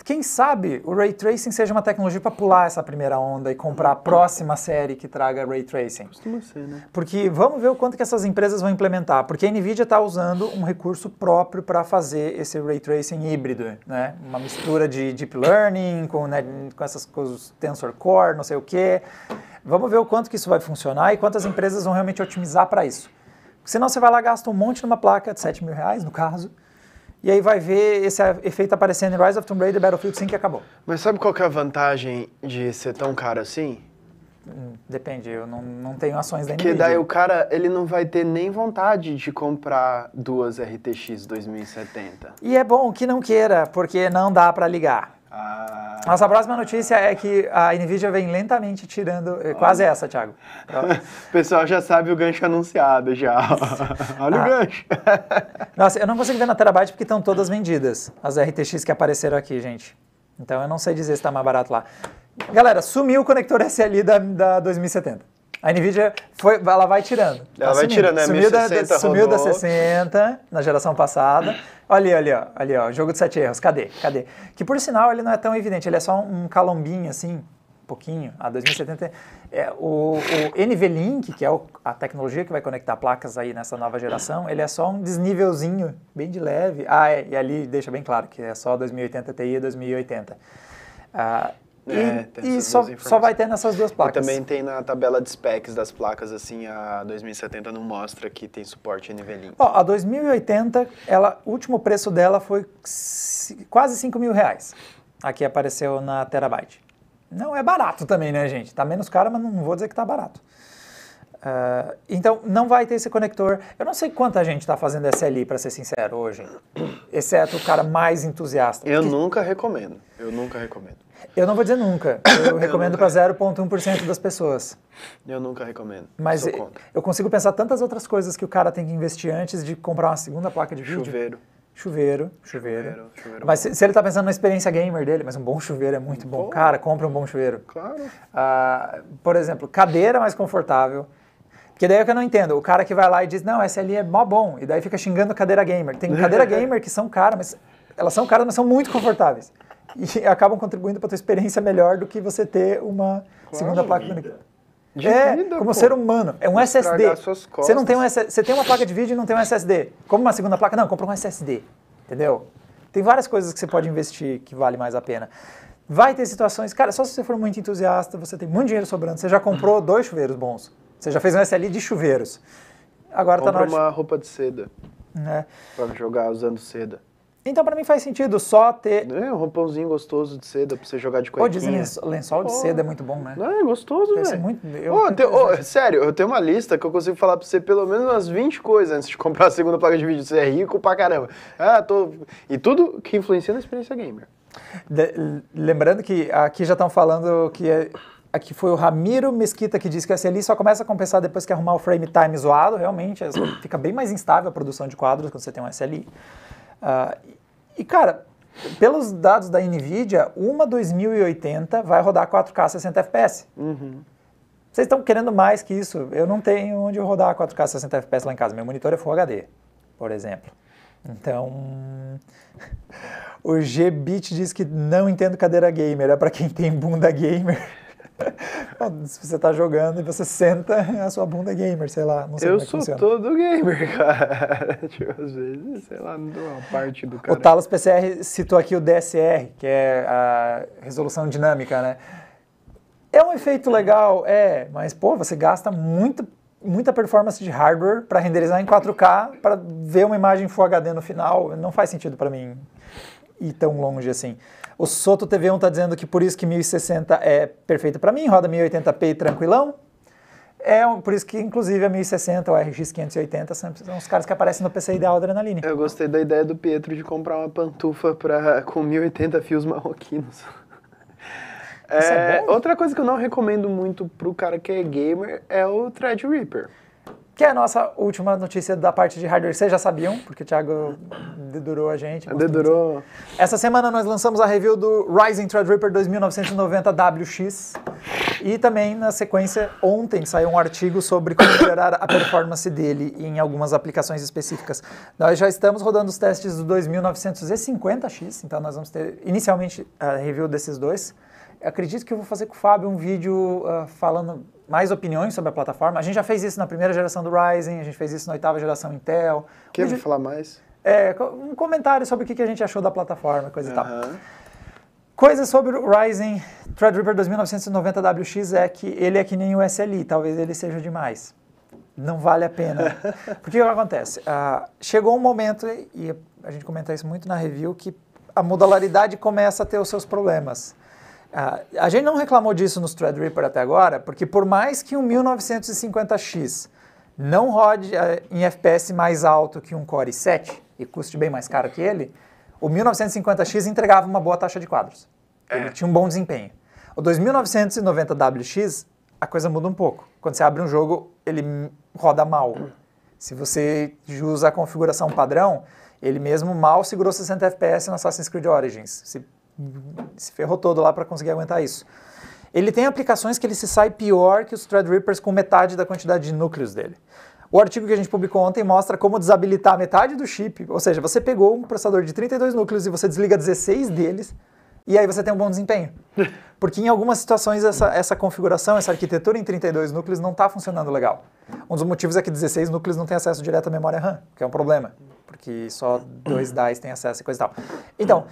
quem sabe o ray tracing seja uma tecnologia para pular essa primeira onda e comprar a próxima série que traga ray tracing. Costuma ser, né? Porque vamos ver o quanto que essas empresas vão implementar. Porque a Nvidia está usando um recurso próprio para fazer esse ray tracing híbrido, né? Uma mistura de deep learning com, né, com essas coisas, tensor core, não sei o quê. Vamos ver o quanto que isso vai funcionar e quantas empresas vão realmente otimizar para isso. Porque senão você vai lá gasta um monte numa placa de 7 mil reais, no caso e aí vai ver esse efeito aparecendo em Rise of Tomb Raider Battlefield 5 que acabou. Mas sabe qual que é a vantagem de ser tão caro assim? Hum, depende, eu não, não tenho ações da Nvidia. Porque daí o cara, ele não vai ter nem vontade de comprar duas RTX 2070. E é bom que não queira, porque não dá para ligar. Ah. Nossa próxima notícia é que a Nvidia vem lentamente tirando. É, Olha. Quase essa, Thiago. [laughs] o pessoal já sabe o gancho anunciado já. [laughs] Olha ah. o gancho. [laughs] Nossa, eu não consigo ver na Terabyte porque estão todas vendidas. As RTX que apareceram aqui, gente. Então eu não sei dizer se está mais barato lá. Galera, sumiu o conector SLI da, da 2070. A Nvidia foi, ela vai tirando. Ela tá vai tirando, né? Sumiu, 1060, da, sumiu da 60 na geração passada. Olha ali, ó, ali, ó, jogo de sete erros. Cadê? Cadê? Que por sinal ele não é tão evidente, ele é só um calombinho assim, pouquinho, a 2070. É, o, o NVLink, que é o, a tecnologia que vai conectar placas aí nessa nova geração, ele é só um desnívelzinho, bem de leve. Ah, é, e ali deixa bem claro que é só 2080 Ti e 2080. Ah, é, e, e só, só, vai ter nessas duas placas. E também tem na tabela de specs das placas, assim, a 2070 não mostra que tem suporte NVLink. Ó, a 2080, ela, o último preço dela foi quase 5 mil reais. Aqui apareceu na Terabyte. Não é barato também, né, gente? Tá menos caro, mas não vou dizer que tá barato. Uh, então, não vai ter esse conector. Eu não sei quanta gente está fazendo SLI, para ser sincero, hoje. Exceto o cara mais entusiasta. Eu porque... nunca recomendo. Eu nunca recomendo. Eu não vou dizer nunca. Eu [laughs] recomendo para 0,1% das pessoas. Eu nunca recomendo. Mas eu, eu consigo pensar tantas outras coisas que o cara tem que investir antes de comprar uma segunda placa de vídeo. Chuveiro. Chuveiro, chuveiro. chuveiro, chuveiro mas se, se, ele está pensando na experiência gamer dele, mas um bom chuveiro é muito bom. bom. Cara, compra um bom chuveiro. Claro. Ah, por exemplo, cadeira mais confortável. Porque daí é que eu não entendo. O cara que vai lá e diz, não, essa ali é mó bom. E daí fica xingando cadeira gamer. Tem cadeira [laughs] gamer que são caras, mas elas são caras, mas são muito confortáveis e acabam contribuindo para a tua experiência melhor do que você ter uma segunda placa de vídeo. é, vida, como pô. ser humano. É um SSD. Você não tem um você tem uma placa de vídeo e não tem um SSD. Como uma segunda placa? Não, compra um SSD. Entendeu? Tem várias coisas que você pode investir que vale mais a pena. Vai ter situações, cara, só se você for muito entusiasta, você tem muito dinheiro sobrando, você já comprou uhum. dois chuveiros bons. Você já fez um SLI de chuveiros. Agora tá Compra tá na hora uma roupa de seda. Né? Pra jogar usando seda. Então, para mim faz sentido só ter. É, um roupãozinho gostoso de seda pra você jogar de cuequinha. Pô, dizem lençol, de oh. seda é muito bom, né? Não, é gostoso, velho. muito. Eu... Oh, oh, sério, eu tenho uma lista que eu consigo falar pra você pelo menos umas 20 coisas antes de [laughs] comprar a segunda placa de vídeo. Você é rico pra caramba. Ah, tô. E tudo que influencia na experiência gamer. De... Lembrando que aqui já estão falando que. É... Aqui foi o Ramiro Mesquita que disse que a SLI só começa a compensar depois que arrumar o frame time zoado. Realmente, fica bem mais instável a produção de quadros quando você tem um SLI. Ah, e, cara, pelos dados da NVIDIA, uma 2080 vai rodar 4K 60 FPS. Uhum. Vocês estão querendo mais que isso? Eu não tenho onde rodar 4K 60 FPS lá em casa. Meu monitor é Full HD, por exemplo. Então, [laughs] o G Bit diz que não entendo cadeira gamer, é para quem tem bunda gamer. [laughs] Se você está jogando e você senta, [laughs] a sua bunda é gamer, sei lá. Sei eu é sou funciona. todo gamer, [laughs] cara. tipo, às vezes, sei lá, uma parte do cara. O Talos PCR citou aqui o DSR, que é a resolução dinâmica, né? É um efeito legal, é, mas, pô, você gasta muito, muita performance de hardware para renderizar em 4K, para ver uma imagem Full HD no final. Não faz sentido para mim ir tão longe assim. O Soto TV1 está dizendo que por isso que 1060 é perfeito para mim, roda 1080p tranquilão. É por isso que, inclusive, a 1060 ou a RX 580 são, os caras que aparecem no PC ideal Adrenaline. Eu gostei da ideia do Pietro de comprar uma pantufa pra, com 1080 fios marroquinos. É, é outra coisa que eu não recomendo muito pro cara que é gamer é o Threadripper. Reaper que é a nossa última notícia da parte de hardware. Vocês já sabiam, porque o Thiago dedurou a gente. Dedurou. Essa semana nós lançamos a review do Ryzen Threadripper 2990WX. E também, na sequência, ontem saiu um artigo sobre como melhorar a performance dele em algumas aplicações específicas. Nós já estamos rodando os testes do 2950X, então nós vamos ter inicialmente a review desses dois. acredito que eu vou fazer com o Fábio um vídeo uh, falando mais opiniões sobre a plataforma. A gente já fez isso na primeira geração do Ryzen, a gente fez isso na oitava geração Intel. Quer falar mais? É, um comentário sobre o que a gente achou da plataforma, coisa uhum. e tal. Coisa sobre o Ryzen Threadripper 2990WX é que ele é que nem o SLI, talvez ele seja demais. Não vale a pena. [laughs] Porque o que acontece? Ah, chegou um momento, e a gente comenta isso muito na review, que a modularidade começa a ter os seus problemas a gente não reclamou disso nos Threadripper até agora, porque por mais que um 1950X não rode é, em FPS mais alto que um Core i7 e custe bem mais caro que ele, o 1950X entregava uma boa taxa de quadros. É. Ele tinha um bom desempenho. O 2990WX, a coisa muda um pouco. Quando você abre um jogo, ele roda mal. Se você usa a configuração padrão, ele mesmo mal segurou 60 FPS no Assassin's Creed Origins. Se se ferrou todo lá para conseguir aguentar isso. Ele tem aplicações que ele se sai pior que os Threadrippers com metade da quantidade de núcleos dele. O artigo que a gente publicou ontem mostra como desabilitar metade do chip, ou seja, você pegou um processador de 32 núcleos e você desliga 16 deles, e aí você tem um bom desempenho. [laughs] Porque em algumas situações essa, essa configuração, essa arquitetura em 32 núcleos não está funcionando legal. Um dos motivos é que 16 núcleos não tem acesso direto à memória RAM, que é um problema, porque só dois [coughs] DAIs têm acesso e coisa e tal. Então,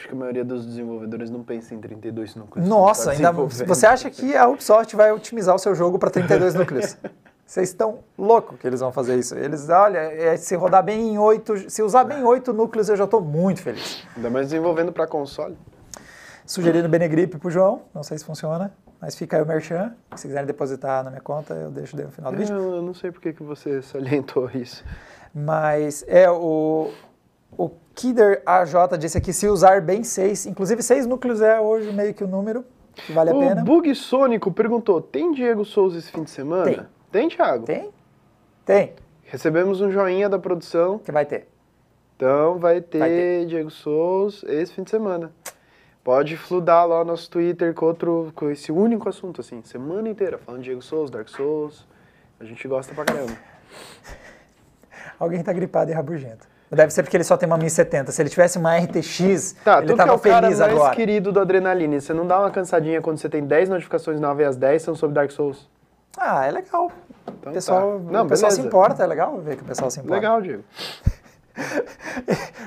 Acho que a maioria dos desenvolvedores não pensa em 32 núcleos. Nossa, tá ainda você acha que a Ubisoft vai otimizar o seu jogo para 32 núcleos? [laughs] Vocês estão louco que eles vão fazer isso. Eles, olha, é, se rodar bem em 8, se usar bem 8 é. núcleos, eu já estou muito feliz. Ainda mais desenvolvendo para console. Sugerindo Benegripe para o João, não sei se funciona. Mas fica aí o merchan. Se quiserem depositar na minha conta, eu deixo no final do vídeo. Eu, é, eu não sei por que você salientou isso. Mas é o o Kider AJ disse aqui, se usar bem seis, inclusive seis núcleos é hoje meio que o número, que vale a o pena. O Bug Sônico perguntou, tem Diego Souza esse fim de semana? Tem. Tem, Thiago? Tem. Tem. Recebemos um joinha da produção. Que vai ter. Então vai ter, vai ter. Diego Souza esse fim de semana. Pode fludar lá o nosso Twitter com, outro, com esse único assunto, assim, semana inteira, falando Diego Souza, Dark Souls. A gente gosta pra caramba. [laughs] Alguém tá gripado e rabugento. Deve ser porque ele só tem uma 1070. Se ele tivesse uma RTX, tá, ele tava feliz agora. Tá, tu que é o cara mais querido do Adrenaline, você não dá uma cansadinha quando você tem 10 notificações 9 às 10 são sobre Dark Souls? Ah, é legal. Então, o pessoal, tá. não, o pessoal beleza. se importa, é legal ver que o pessoal se importa. Legal, Diego. [laughs]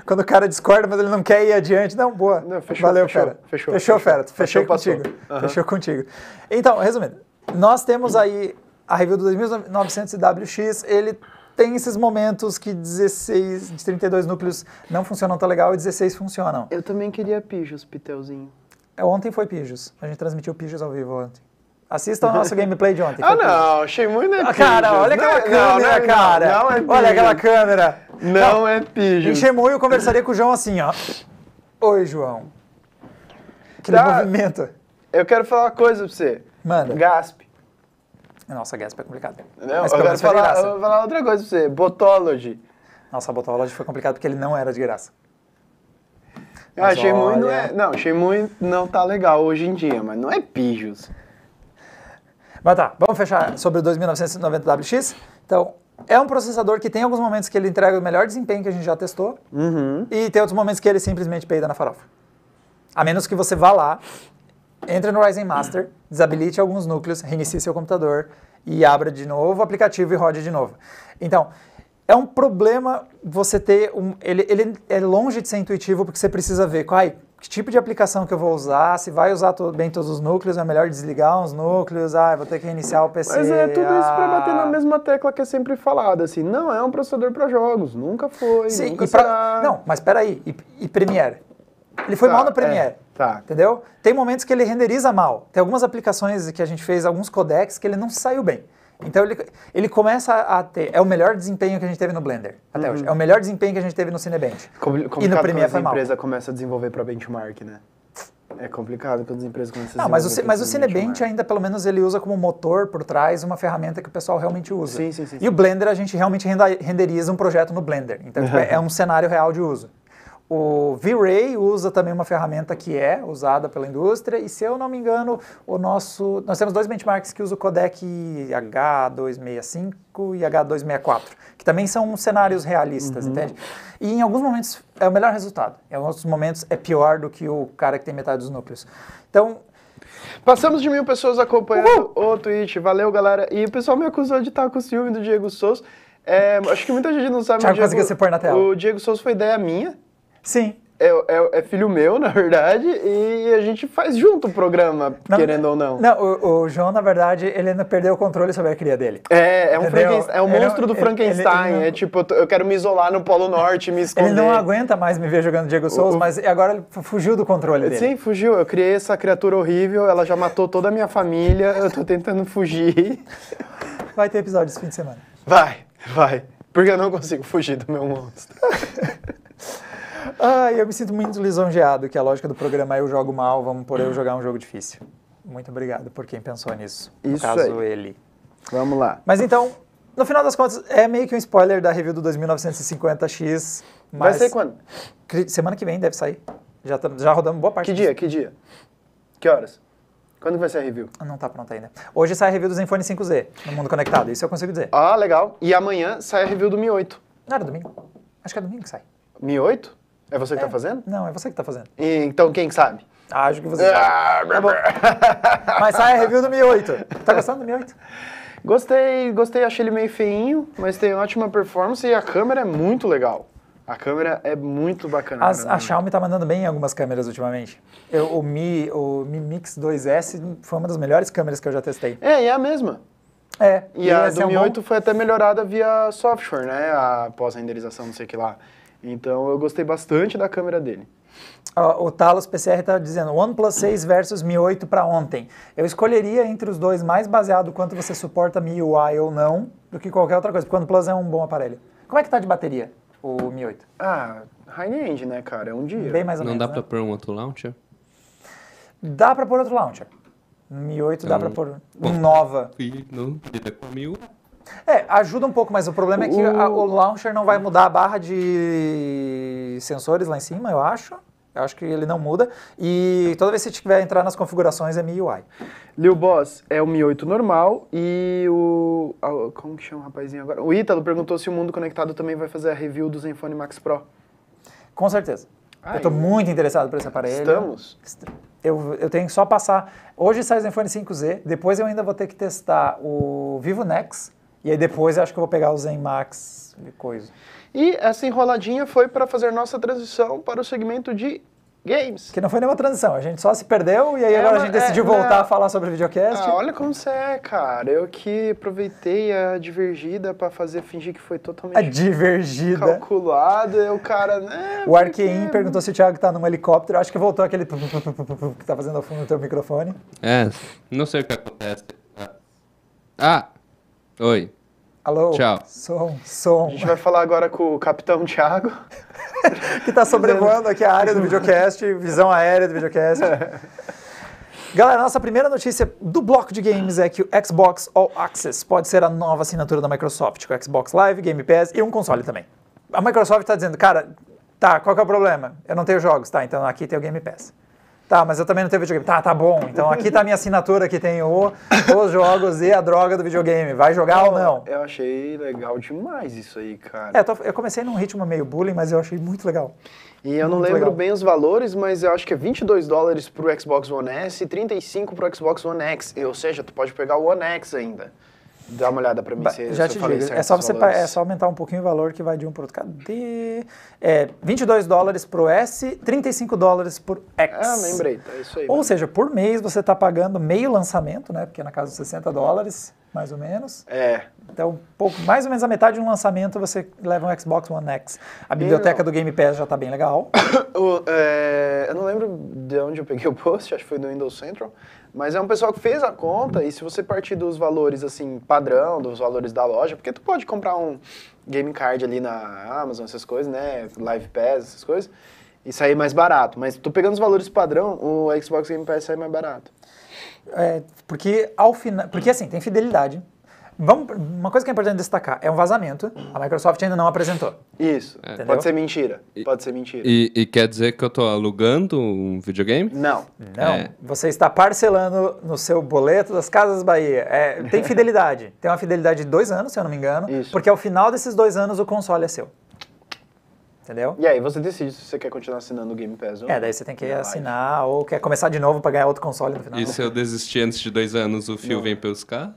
Quando o cara discorda, mas ele não quer ir adiante. Não, boa. Não, fechou, Valeu, fechou, fera. Fechou, fechou, fechou fera. Fechei contigo. Uhum. Fechou contigo. Então, resumindo, nós temos aí a review do 2900 WX. Ele tem esses momentos que 16 de 32 núcleos não funcionam tão legal e 16 funcionam. Eu também queria Pijos, Piteuzinho. É, ontem foi Pijos. A gente transmitiu Pijos ao vivo ontem. Assista o nosso [laughs] gameplay de ontem. Ah, não, achei muito ah, Cara, olha aquela é, não, câmera, não, é, não, cara. Não, é Pijos. Olha aquela câmera. Não, é Pijos. Em Shemui eu conversaria com o João assim, ó. Oi, João. Que tá. movimento. Eu quero falar uma coisa pra você. Manda. Gaspe. Nossa, Gasp é complicado. Não, Mas, eu quero falar, eu vou falar outra coisa pra você. Botology. Nossa, Botology foi complicado porque ele não era de graça. Eu mas achei é, olha... muito. É, não, achei muito. Não tá legal hoje em dia, mas não é pijos. Mas tá, vamos fechar sobre o 2990WX. Então, é um processador que tem alguns momentos que ele entrega o melhor desempenho que a gente já testou. Uhum. E tem outros momentos que ele simplesmente peida na farofa. A menos que você vá lá entre no Ryzen Master, desabilite alguns núcleos, reinicie seu computador e abra de novo o aplicativo e rode de novo. Então, é um problema você ter um. Ele, ele é longe de ser intuitivo porque você precisa ver qual, é que tipo de aplicação que eu vou usar, se vai usar bem todos os núcleos, é melhor desligar uns núcleos, ah, vou ter que reiniciar o PC. Mas é tudo ah... isso para bater na ah. mesma tecla que é sempre falada, assim, não é um processador para jogos, nunca foi. Sim, nunca pra... Não, mas peraí, e, e Premiere? Ele foi tá, mal no Premiere. É. Tá. Entendeu? Tem momentos que ele renderiza mal. Tem algumas aplicações que a gente fez, alguns codecs, que ele não saiu bem. Então ele, ele começa a ter. É o melhor desempenho que a gente teve no Blender até uhum. hoje. É o melhor desempenho que a gente teve no Cinebench. Compl e no Premiere foi mal. A empresa começa a desenvolver para benchmark, né? É complicado quando as empresas começam a Não, mas o, mas o Cinebench ainda, pelo menos, ele usa como motor por trás uma ferramenta que o pessoal realmente usa. Sim, sim, sim. E sim. o Blender, a gente realmente renderiza um projeto no Blender. Então, uhum. é um cenário real de uso. O V-Ray usa também uma ferramenta que é usada pela indústria, e se eu não me engano, o nosso, nós temos dois benchmarks que usam o codec H265 e H264, que também são cenários realistas, uhum. entende? E em alguns momentos é o melhor resultado, em outros momentos é pior do que o cara que tem metade dos núcleos. Então, Passamos de mil pessoas acompanhando Uhul. o Twitch. Valeu, galera. E o pessoal me acusou de estar com o ciúme do Diego Souza. É, acho que muita gente não sabe. o Diego, na tela. O Diego Souza foi ideia minha. Sim. É, é, é, filho meu, [laughs] na verdade, e a gente faz junto o programa, não, querendo ou não. Não, o, o, João, na verdade, ele não perdeu o controle sobre a cria dele. É, é um, é um monstro do Frankenstein. Ele, ele, é tipo, eu quero me isolar no Polo Norte, me esconder. Ele não aguenta mais me ver jogando Diego Souza, mas agora ele fugiu do controle dele. Sim, fugiu. Eu criei essa criatura horrível, ela já matou toda a minha família, eu tô tentando fugir. [laughs] Vai ter episódio esse fim de semana. Vai, vai. Porque eu não consigo fugir do meu monstro. [laughs] Ai, eu me sinto muito lisonjeado que a lógica do programa é eu jogo mal, vamos por eu jogar um jogo difícil. Muito obrigado por quem pensou nisso. No Isso caso, aí. ele. Vamos lá. Mas então, no final das contas, é meio que um spoiler da review do 2950X. Vai ser quando? Semana que vem deve sair. Já, já rodamos boa parte. Que disso. dia? Que dia? Que horas? Quando vai ser a review? Não tá pronta ainda. Hoje sai a review do Zenfone 5Z, no Mundo Conectado, isso eu consigo dizer. Ah, legal. E amanhã sai a review do Mi 8. Não era domingo? Acho que é domingo que sai. Mi 8? É você que está é. fazendo? Não, é você que está fazendo. E, então quem sabe? Ah, acho que você sabe. Ah, tá bom. [laughs] Mas sai a review do 8. Tá gostando do 1008? Gostei, gostei. Achei ele meio feinho, mas tem ótima performance e a câmera é muito legal. A câmera é muito bacana. As, né? a Xiaomi tá mandando bem em algumas câmeras ultimamente. Eu, o, Mi, o Mi Mix 2S foi uma das melhores câmeras que eu já testei. É, e é a mesma. É. E, é e a do Mi 8 bom... foi até melhorada via software, né? A pós-renderização, não sei o que lá. Então eu gostei bastante da câmera dele. O Talos PCR está dizendo OnePlus 6 versus Mi 8 para ontem. Eu escolheria entre os dois mais baseado quanto você suporta MIUI ou não do que qualquer outra coisa, porque o OnePlus é um bom aparelho. Como é que está de bateria o Mi 8? Ah, high-end, né, cara? É um dia. Bem mais ou não menos, dá né? para pôr um outro launcher? Dá para pôr outro launcher. Mi 8 dá então, para pôr um Nova. Não, não, não, não, é, ajuda um pouco, mas o problema o... é que a, o launcher não vai mudar a barra de sensores lá em cima, eu acho. Eu acho que ele não muda. E toda vez que você tiver entrar nas configurações é MIUI. Liu Boss é o Mi 8 normal e o. Como que chama o rapazinho agora? O Ítalo perguntou se o mundo conectado também vai fazer a review do Zenfone Max Pro. Com certeza. Ai. Eu estou muito interessado por esse aparelho. Estamos. Eu, eu tenho que só passar. Hoje sai o Zenfone 5Z, depois eu ainda vou ter que testar o Vivo Nex e aí depois acho que eu vou pegar o Zen Max e coisa. E essa enroladinha foi para fazer nossa transição para o segmento de games. Que não foi nenhuma transição, a gente só se perdeu e aí é, agora a gente é, decidiu voltar a falar sobre videocast. Ah, olha como você é, cara. Eu que aproveitei a divergida para fazer fingir que foi totalmente a divergida. calculado. o cara, né? O Arquim perguntou se o Thiago tá num helicóptero. Acho que voltou aquele que tá fazendo ao fundo do teu microfone. É, não sei o que acontece. Ah, ah Oi. Alô? Tchau. Som, som. A gente vai falar agora com o Capitão Thiago. [laughs] que está sobrevoando aqui a área do videocast, visão aérea do videocast. Galera, nossa primeira notícia do bloco de games é que o Xbox All Access pode ser a nova assinatura da Microsoft, com Xbox Live, Game Pass e um console também. A Microsoft está dizendo, cara, tá, qual que é o problema? Eu não tenho jogos, tá, então aqui tem o Game Pass. Tá, mas eu também não tenho videogame. Tá, tá bom. Então aqui tá a minha assinatura que tem o, os jogos e a droga do videogame. Vai jogar eu, ou não? Eu achei legal demais isso aí, cara. É, tô, eu comecei num ritmo meio bullying, mas eu achei muito legal. E eu não muito lembro legal. bem os valores, mas eu acho que é 22 dólares pro Xbox One S e 35 pro Xbox One X. Ou seja, tu pode pegar o One X ainda. Dá uma olhada para mim ba se, já se te eu digo, É só, você é só aumentar um pouquinho o valor que vai de um para outro. Cadê? É, 22 dólares pro S, 35 dólares por X. Ah, lembrei. É isso aí. Ou né? seja, por mês você está pagando meio lançamento, né? Porque é na casa dos 60 dólares, mais ou menos. É. Então, um pouco, mais ou menos a metade de um lançamento você leva um Xbox One X. A biblioteca do Game Pass já está bem legal. [coughs] o, é, eu não lembro de onde eu peguei o post, acho que foi no Windows Central mas é um pessoal que fez a conta e se você partir dos valores assim padrão, dos valores da loja, porque tu pode comprar um game card ali na Amazon, essas coisas, né? Live Pass, essas coisas, e sair mais barato. Mas tu pegando os valores padrão, o Xbox Game Pass sai mais barato. É, porque ao final, porque assim, tem fidelidade Vamos, uma coisa que é importante destacar é um vazamento. A Microsoft ainda não apresentou. Isso. É. Pode ser mentira. E, pode ser mentira. E, e, quer dizer que eu estou alugando um videogame? Não. Não. É. Você está parcelando no seu boleto das Casas Bahia. É, tem fidelidade. [laughs] tem uma fidelidade de dois anos, se eu não me engano. Isso. Porque ao final desses dois anos o console é seu. Entendeu? E aí você decide se você quer continuar assinando o Game Pass ou É, daí você tem que assinar ou quer começar de novo para ganhar outro console no final. E se eu desistir antes de dois anos, o fio vem buscar?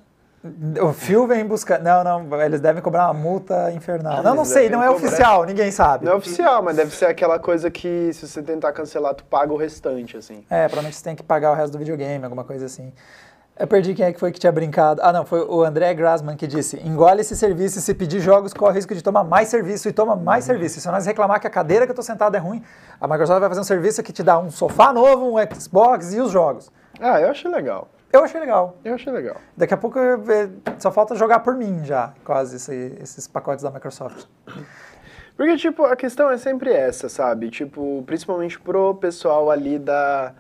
O fio vem buscar. Não, não, eles devem cobrar uma multa infernal. Não, não sei, não é cobrar. oficial, ninguém sabe. Não é oficial, mas deve ser aquela coisa que se você tentar cancelar, tu paga o restante, assim. É, provavelmente você tem que pagar o resto do videogame, alguma coisa assim. Eu perdi quem é que foi que tinha brincado. Ah, não, foi o André Grassman que disse: engole esse serviço e se pedir jogos, corre o risco de tomar mais serviço e toma mais uhum. serviço. Se nós reclamar que a cadeira que eu estou sentado é ruim, a Microsoft vai fazer um serviço que te dá um sofá novo, um Xbox e os jogos. Ah, eu achei legal. Eu achei legal. Eu achei legal. Daqui a pouco só falta jogar por mim já, quase, esse, esses pacotes da Microsoft. Porque, tipo, a questão é sempre essa, sabe? Tipo, principalmente pro pessoal ali da,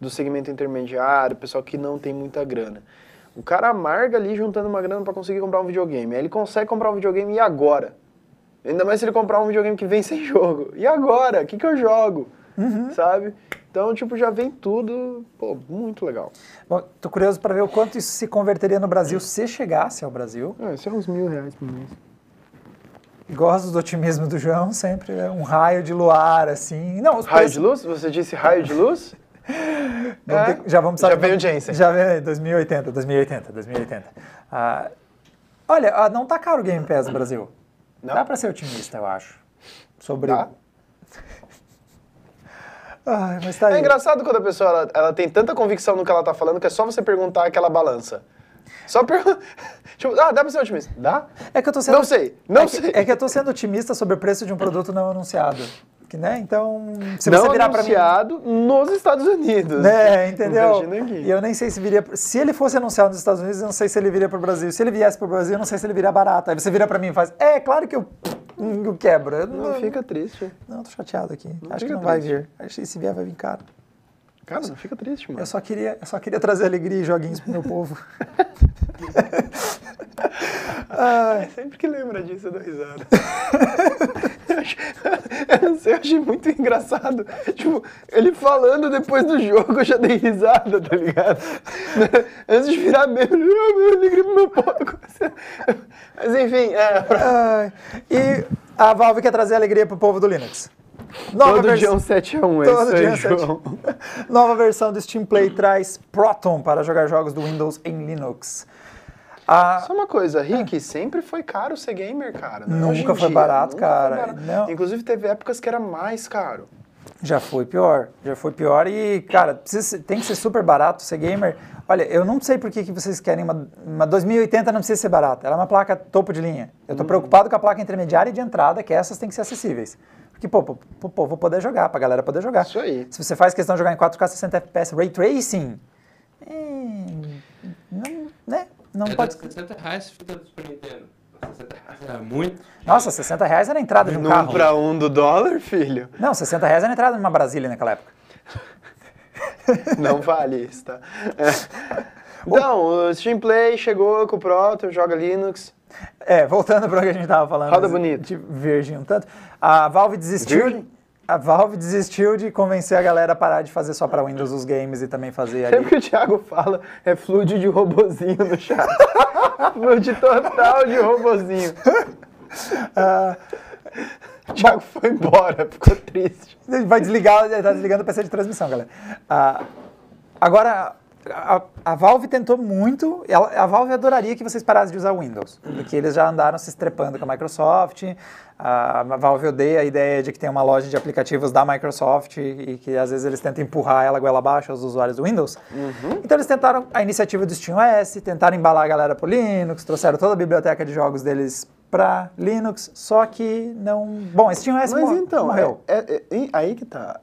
do segmento intermediário, pessoal que não tem muita grana. O cara amarga ali juntando uma grana para conseguir comprar um videogame. Aí ele consegue comprar um videogame e agora? Ainda mais se ele comprar um videogame que vem sem [laughs] jogo. E agora? O que, que eu jogo? Uhum. Sabe? Então, tipo, já vem tudo, pô, muito legal. Bom, tô curioso para ver o quanto isso se converteria no Brasil se chegasse ao Brasil. É, isso é uns mil reais por mês. Gosto do otimismo do João, sempre é um raio de luar, assim. Não, raio de luz? Você disse raio de luz? [laughs] vamos é. ter... já vamos saber. Já vem o Jensen. Já vem 2080, 2080, 2080. Ah, olha, ah, não tá caro o Game Pass no Brasil. Não? Dá para ser otimista, eu acho. Sobre. Ai, mas tá é aí. É engraçado quando a pessoa ela, ela tem tanta convicção no que ela tá falando que é só você perguntar aquela balança. Só pergunta. [laughs] tipo, ah, dá pra ser otimista? Dá? É que eu tô sendo... Não sei, não é sei. Que, é que eu tô sendo otimista sobre o preço de um produto não anunciado. Que, né? Então, se não você virar para mim... anunciado nos Estados Unidos. Né, entendeu? E eu nem sei se viria... Se ele fosse anunciado nos Estados Unidos, eu não sei se ele viria para o Brasil. Se ele viesse para o Brasil, eu não sei se ele viria barato. Aí você vira para mim e faz, é, claro que eu o [laughs] quebra. Não, não, fica triste. Não, tô chateado aqui. Não Acho que não vai vir. Acho que se vier, vai vir caro. Cara, não fica triste, mano. Eu só queria, eu só queria trazer alegria e joguinhos pro meu povo. ah, [laughs] é sempre que lembra disso, eu dou risada. [laughs] eu não sei, eu achei muito engraçado. Tipo, ele falando depois do jogo, eu já dei risada, tá ligado? [laughs] Antes de virar mesmo, eu alegria pro meu povo. Mas enfim, é. Ah, e a Valve quer trazer alegria pro povo do Linux. Nova Todo vers... dia é um 7 x 1, é Todo dia aí, 7... É [laughs] Nova versão do Steam Play traz Proton para jogar jogos do Windows em Linux. Ah, Só uma coisa, Rick, é. sempre foi caro ser gamer, cara. Né? Nunca foi dia, barato, nunca cara. Foi barato. Inclusive, teve épocas que era mais caro. Já foi pior, já foi pior e, cara, precisa, tem que ser super barato ser gamer. Olha, eu não sei por que, que vocês querem uma, uma 2080 não precisa ser barata, ela é uma placa topo de linha. Eu estou hum. preocupado com a placa intermediária e de entrada, que essas têm que ser acessíveis. Porque, pô, pô, pô, vou poder jogar, pra galera poder jogar. Isso aí. Se você faz questão de jogar em 4K 60 FPS Ray Tracing, hum, não, né? Não era pode... 60 reais fita do Super Nintendo. muito. Nossa, 60 reais era a entrada de um Num carro. pra um do dólar, filho? Não, 60 reais era a entrada de uma Brasília naquela época. não vale isso, tá? É. [laughs] Então, o Steam Play chegou com o Proton, joga Linux. É, voltando para o que a gente estava falando. Roda bonito. Virgem um tanto. A Valve desistiu. A Valve desistiu de convencer a galera a parar de fazer só para Windows os games e também fazer Sempre ali... que o Thiago fala, é fluid de robozinho no chat. [laughs] fluid total de robozinho. Uh, ah, o Thiago bom, foi embora, ficou triste. Vai desligar, ele tá desligando o PC de transmissão, galera. Uh, agora, a, a, Valve tentou muito. Ela, a Valve adoraria que vocês parassem de usar o Windows, porque eles já andaram se estrepando com a Microsoft. A, a Valve odeia a ideia de que tem uma loja de aplicativos da Microsoft e, que às vezes eles tentam empurrar ela goela abaixo aos usuários do Windows. Uhum. Então eles tentaram a iniciativa do SteamOS, tentaram embalar a galera pro Linux, trouxeram toda a biblioteca de jogos deles para Linux, só que não. Bom, SteamOS Mas mor então, morreu. É, é, é, aí que tá.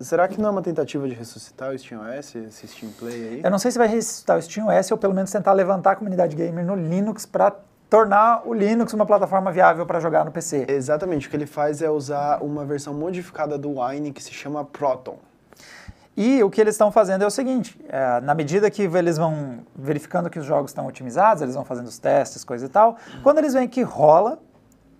Será que não é uma tentativa de ressuscitar o SteamOS, esse Steam Play aí? Eu não sei se vai ressuscitar o SteamOS ou pelo menos tentar levantar a comunidade gamer no Linux para tornar o Linux uma plataforma viável para jogar no PC. Exatamente, o que ele faz é usar uma versão modificada do Wine que se chama Proton. E o que eles estão fazendo é o seguinte: é, na medida que eles vão verificando que os jogos estão otimizados, eles vão fazendo os testes, coisa e tal. Quando eles veem que rola,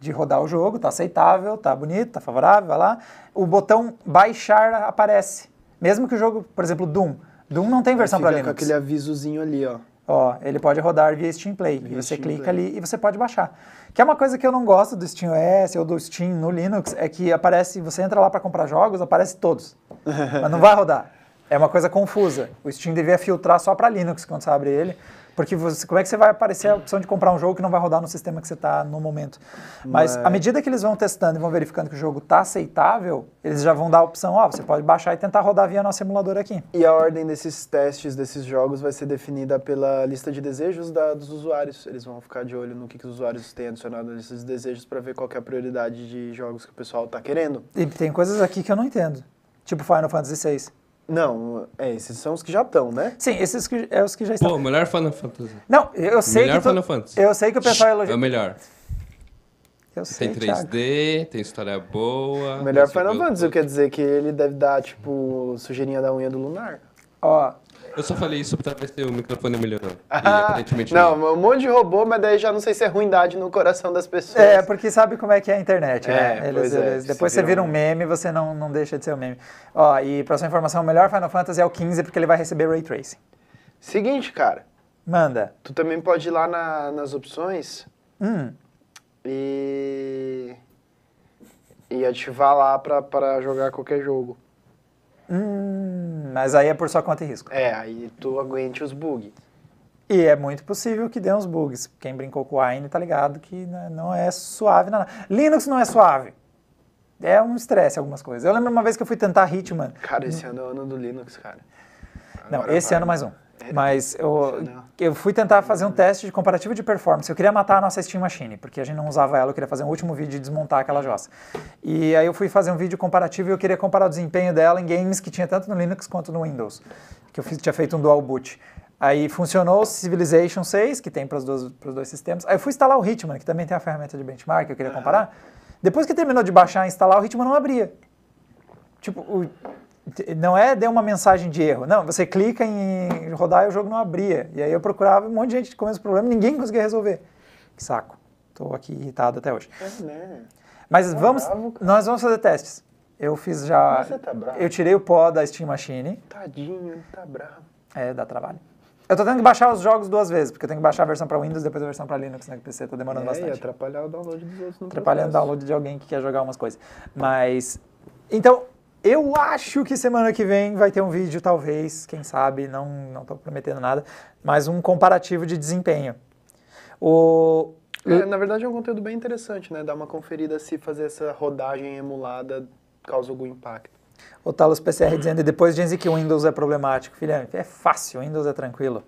de rodar o jogo, tá aceitável, tá bonito, tá favorável, vai lá. O botão baixar aparece. Mesmo que o jogo, por exemplo, Doom. Doom não tem versão para Linux. com aquele avisozinho ali, ó. Ó, ele pode rodar via Steam Play. Via você Steam clica Play. ali e você pode baixar. Que é uma coisa que eu não gosto do Steam OS ou do Steam no Linux, é que aparece, você entra lá para comprar jogos, aparece todos. [laughs] mas não vai rodar. É uma coisa confusa. O Steam devia filtrar só para Linux quando você abre ele. Porque você, como é que você vai aparecer a uhum. opção de comprar um jogo que não vai rodar no sistema que você está no momento? Mas, Mas à medida que eles vão testando e vão verificando que o jogo está aceitável, eles já vão dar a opção, ó, oh, você pode baixar e tentar rodar via nosso emulador aqui. E a ordem desses testes, desses jogos, vai ser definida pela lista de desejos da, dos usuários. Eles vão ficar de olho no que, que os usuários têm adicionado na lista de desejos para ver qual é a prioridade de jogos que o pessoal está querendo. E tem coisas aqui que eu não entendo. Tipo Final Fantasy VI. Não, é, esses são os que já estão, né? Sim, esses que, é os que já estão. Pô, melhor Final Fantasy. Não, eu sei melhor que. Melhor Final Fantasy. Eu sei que o pessoal elogia. É o melhor. Eu sei, tem 3D, Thiago. tem história boa. Melhor Final Fantasy, quer dizer que ele deve dar, tipo, sujeirinha da unha do lunar. Ó, eu só falei isso pra ver se o microfone melhorou. Ah, [laughs] não, não, um monte de robô, mas daí já não sei se é ruindade no coração das pessoas. É, porque sabe como é que é a internet, é, né? É, eles, eles, é, depois você vira um meme, você não, não deixa de ser um meme. Ó, e pra sua informação, o melhor Final Fantasy é o 15, porque ele vai receber Ray Tracing. Seguinte, cara. Manda. Tu também pode ir lá na, nas opções hum. e, e ativar lá pra, pra jogar qualquer jogo. Hum, mas aí é por sua conta e risco. É, aí tu aguente os bugs. E é muito possível que dê uns bugs. Quem brincou com o Wine tá ligado que né, não é suave nada. Linux não é suave. É um estresse algumas coisas. Eu lembro uma vez que eu fui tentar Hitman. Cara, esse ano é o ano do Linux, cara. Agora não, esse vai. ano mais um. É, Mas é eu, eu fui tentar fazer um uhum. teste de comparativo de performance. Eu queria matar a nossa Steam Machine, porque a gente não usava ela, eu queria fazer um último vídeo e desmontar aquela jossa. E aí eu fui fazer um vídeo comparativo e eu queria comparar o desempenho dela em games que tinha tanto no Linux quanto no Windows, que eu fiz, tinha feito um dual boot. Aí funcionou o Civilization 6, que tem para os dois, dois, sistemas. Aí eu fui instalar o Hitman, que também tem a ferramenta de benchmark, eu queria comparar. Depois que terminou de baixar e instalar, o Hitman não abria. Tipo, o, não é deu uma mensagem de erro. Não, você clica em rodar e o jogo não abria. E aí eu procurava um monte de gente com o mesmo problema, ninguém conseguia resolver. Que saco. Estou aqui irritado até hoje. É, né? Mas tá vamos, bravo, nós vamos fazer testes. Eu fiz já. Você tá bravo. Eu tirei o pó da Steam Machine. Tadinho, ele tá bravo. É, dá trabalho. Eu tô tendo que baixar os jogos duas vezes, porque eu tenho que baixar a versão para Windows, depois a versão para Linux no né, PC, tá demorando é, bastante. E atrapalhar o download dos outros Atrapalhando o download de alguém que quer jogar umas coisas. Mas. Então, eu acho que semana que vem vai ter um vídeo, talvez, quem sabe, não não estou prometendo nada, mas um comparativo de desempenho. O é, na verdade é um conteúdo bem interessante, né? Dar uma conferida se fazer essa rodagem emulada causa algum impacto. O Talos PCR dizendo, e depois dizem que o Windows é problemático. filha, é fácil, o Windows é tranquilo.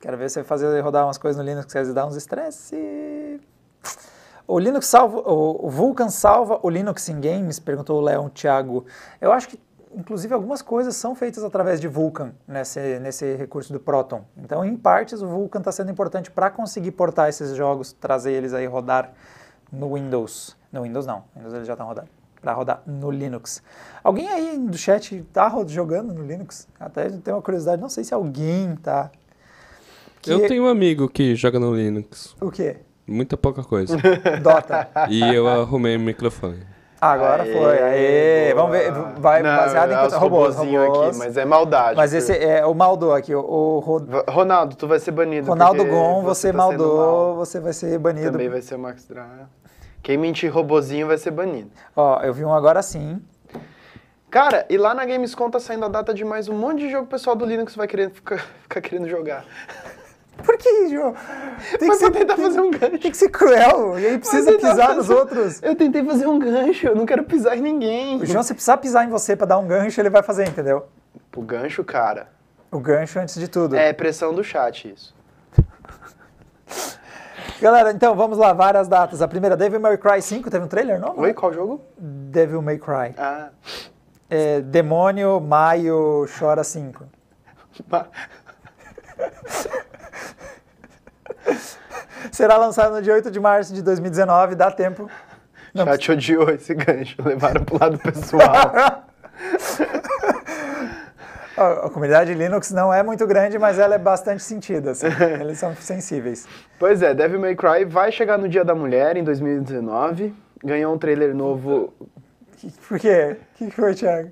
Quero ver você fazer rodar umas coisas no Linux, que às dá uns estresse. O Linux salva, o Vulkan salva o Linux em games? Perguntou o Leon Thiago. Eu acho que, inclusive, algumas coisas são feitas através de Vulkan, nesse, nesse recurso do Proton. Então, em partes, o Vulkan está sendo importante para conseguir portar esses jogos, trazer eles aí rodar no Windows. No Windows não, Windows eles já estão rodando. Para rodar no Linux. Alguém aí do chat está jogando no Linux? Até tenho uma curiosidade, não sei se alguém tá. Que... Eu tenho um amigo que joga no Linux. O quê? Muita pouca coisa. [laughs] Dota. E eu arrumei o microfone. Agora aê, foi, aê. Boa. Vamos ver, vai não, baseado em é quantos robôs, robôs. aqui, mas é maldade. Mas esse é o maldou aqui, o, o Ronaldo, tu vai ser banido. Ronaldo Gon, você, você tá maldou, mal. você vai ser banido. Também vai ser o Max Draga. Quem mentir robôzinho vai ser banido. Ó, eu vi um agora sim. Cara, e lá na Gamescom tá saindo a data de mais um monte de jogo pessoal do Linux vai querer ficar, [laughs] ficar querendo jogar. Por que, João? Tem Mas que ser, tentar tem, fazer um gancho. Tem que ser cruel. E aí precisa pisar fazer, nos outros. Eu tentei fazer um gancho, eu não quero pisar em ninguém. O João, se precisar pisar em você para dar um gancho, ele vai fazer, entendeu? O gancho, cara. O gancho antes de tudo. É pressão do chat isso. Galera, então vamos lá, várias datas. A primeira, Devil May Cry 5, teve um trailer novo? Oi, né? qual jogo? Devil May Cry. Ah. É, Demônio, Maio, Chora 5. [laughs] [laughs] Será lançado no dia 8 de março de 2019, dá tempo. Não Chat te odiou esse gancho, levaram pro lado pessoal. [laughs] A comunidade Linux não é muito grande, mas ela é bastante sentida, assim. [laughs] eles são sensíveis. Pois é, Devil May Cry vai chegar no Dia da Mulher, em 2019, ganhou um trailer novo... Por quê? O que foi, Thiago?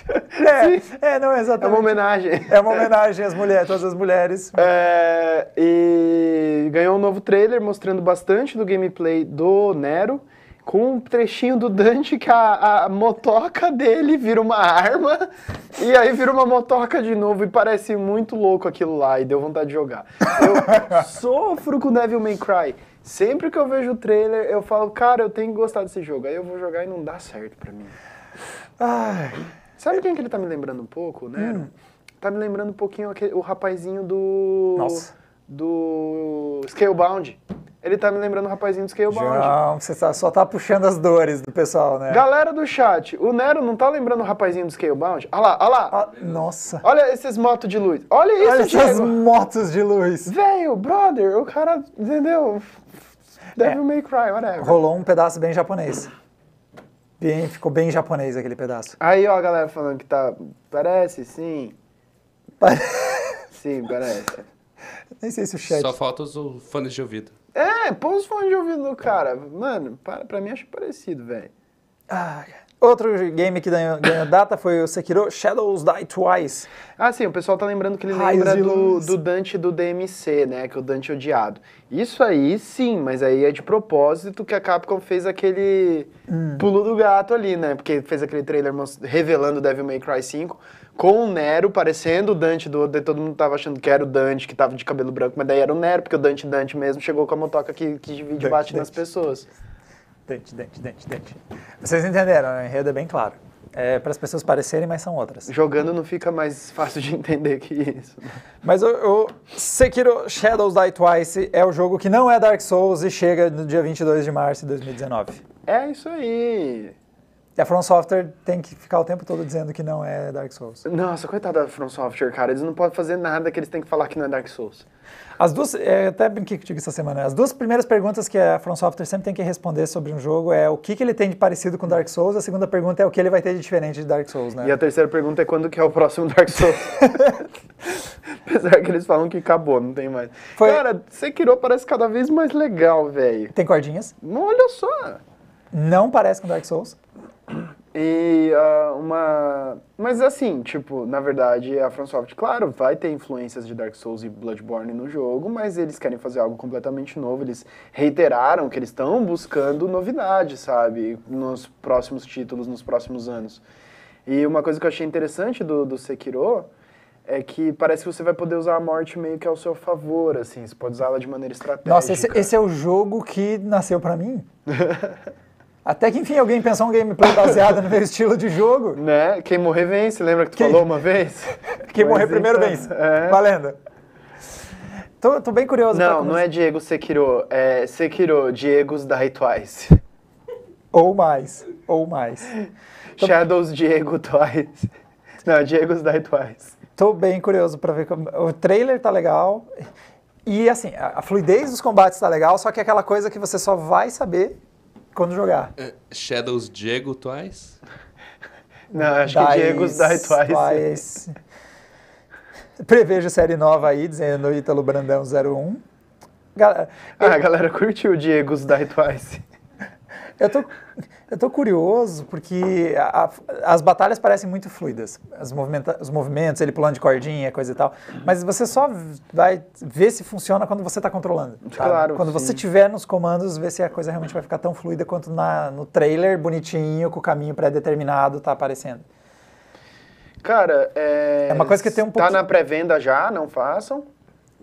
[laughs] É, é, não, exatamente. É uma homenagem. É uma homenagem às mulheres, todas as mulheres. É, e ganhou um novo trailer mostrando bastante do gameplay do Nero, com um trechinho do Dante que a, a motoca dele vira uma arma, e aí vira uma motoca de novo, e parece muito louco aquilo lá, e deu vontade de jogar. Eu [laughs] sofro com Devil May Cry. Sempre que eu vejo o trailer, eu falo, cara, eu tenho que gostar desse jogo. Aí eu vou jogar e não dá certo pra mim. Ai. Sabe quem que ele tá me lembrando um pouco, Nero? Né? Hum. Tá me lembrando um pouquinho aquele, o rapazinho do... Nossa. Do Scalebound. Ele tá me lembrando o rapazinho do Scalebound. João, você tá, só tá puxando as dores do pessoal, né? Galera do chat, o Nero não tá lembrando o rapazinho do Scalebound? Olha lá, olha lá. Ah, nossa. Olha esses motos de luz. Olha isso, Olha essas motos de luz. Velho, brother, o cara, entendeu? Devil é. May Cry, whatever. Rolou um pedaço bem japonês. Bem, ficou bem japonês aquele pedaço. Aí, ó, a galera falando que tá. Parece, sim. Parece. Sim, parece. Nem sei se o chat. Só falta os fones de ouvido. É, põe os fones de ouvido no cara. Mano, para, pra mim acho parecido, velho. Ah, cara. Outro game que ganhou, ganhou data foi o Sekiro Shadows Die Twice. Ah, sim, o pessoal tá lembrando que ele Raios lembra do, do, Dante do DMC, né? Que é o Dante é odiado. Isso aí, sim, mas aí é de propósito que a Capcom fez aquele hum. pulo do gato ali, né? Porque fez aquele trailer revelando Devil May Cry 5 com o Nero parecendo o Dante do Odeio. Todo mundo tava achando que era o Dante, que tava de cabelo branco, mas daí era o Nero, porque o Dante Dante mesmo chegou com a motoca que, que divide e bate Dante. nas pessoas. Dante, Dante, Dante, Dante. Vocês entenderam, né? o enredo é bem claro. É para as pessoas parecerem, mas são outras. Jogando não fica mais fácil de entender que isso. Mas o, o Sekiro Shadows Die Twice é o jogo que não é Dark Souls e chega no dia 22 de março de 2019. É isso aí. E a From Software tem que ficar o tempo todo dizendo que não é Dark Souls. Nossa, coitada da From Software, cara. Eles não podem fazer nada que eles têm que falar que não é Dark Souls. As duas, é, até brinquei contigo essa semana, né? as duas primeiras perguntas que a From Software sempre tem que responder sobre um jogo é o que, que ele tem de parecido com Dark Souls, a segunda pergunta é o que ele vai ter de diferente de Dark Souls, né? E a terceira pergunta é quando que é o próximo Dark Souls. [laughs] Apesar que eles falam que acabou, não tem mais. Foi... Cara, Sekiro parece cada vez mais legal, velho. Tem cordinhas? Olha só! Não parece com Dark Souls. E uh, uma. Mas assim, tipo, na verdade, a Fransoft, claro, vai ter influências de Dark Souls e Bloodborne no jogo, mas eles querem fazer algo completamente novo. Eles reiteraram que eles estão buscando novidade, sabe? Nos próximos títulos, nos próximos anos. E uma coisa que eu achei interessante do, do Sekiro é que parece que você vai poder usar a morte meio que ao seu favor, assim, você pode usá-la de maneira estratégica. Nossa, esse, esse é o jogo que nasceu para mim? [laughs] Até que, enfim, alguém pensou um gameplay baseado no meu estilo de jogo. [laughs] Né? Quem morrer vence, lembra que tu Quem... falou uma vez? [laughs] Quem morrer então, primeiro vence. É. Valendo. Tô, tô bem curioso. Não, não é Diego Sekiro. É Sekiro, Diegos da Twice. Ou mais, ou mais. [laughs] Shadows Diego Twice. Não, Diegos da Twice. Tô bem curioso para ver como... O trailer tá legal. E, assim, a fluidez dos combates tá legal, só que é aquela coisa que você só vai saber quando jogar. Uh, Shadows Diego Twice? [laughs] Não, acho dice, que Diego's Die Twice. twice. Prevejo série nova aí, dizendo Ítalo Brandão 01. Galera, ah, eu... a galera curtiu o Diego's Die Twice. Eu tô, eu tô curioso porque a, a, as batalhas parecem muito fluidas. os movimentos, ele pulando de cordinha, coisa e tal. Mas você só vai ver se funciona quando você está controlando. Tá? Claro. Quando sim. você tiver nos comandos, ver se a coisa realmente vai ficar tão fluida quanto na, no trailer, bonitinho, com o caminho pré-determinado, tá aparecendo. Cara, é. É uma coisa que tem um tá pouco. Tá na pré-venda já, não façam.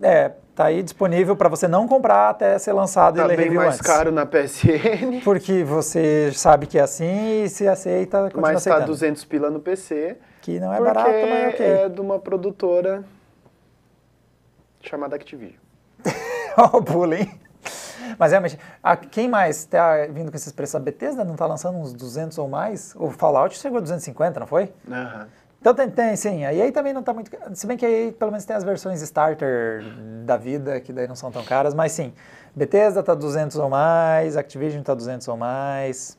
É, Está aí disponível para você não comprar até ser lançado tá e ler bem review mais antes. caro na PSN. [laughs] Porque você sabe que é assim e se aceita, continua Mas está 200 pila no PC. Que não é barato, mas ok. é de uma produtora chamada Activision. Olha [laughs] o bullying. Mas realmente, a, quem mais está vindo com esses preços? A Bethesda não está lançando uns 200 ou mais? O Fallout chegou a 250, não foi? Aham. Uhum. Então tem, tem, sim. A EA também não está muito. Se bem que a EA, pelo menos tem as versões starter da vida, que daí não são tão caras, mas sim. Bethesda tá 200 ou mais, Activision tá 200 ou mais.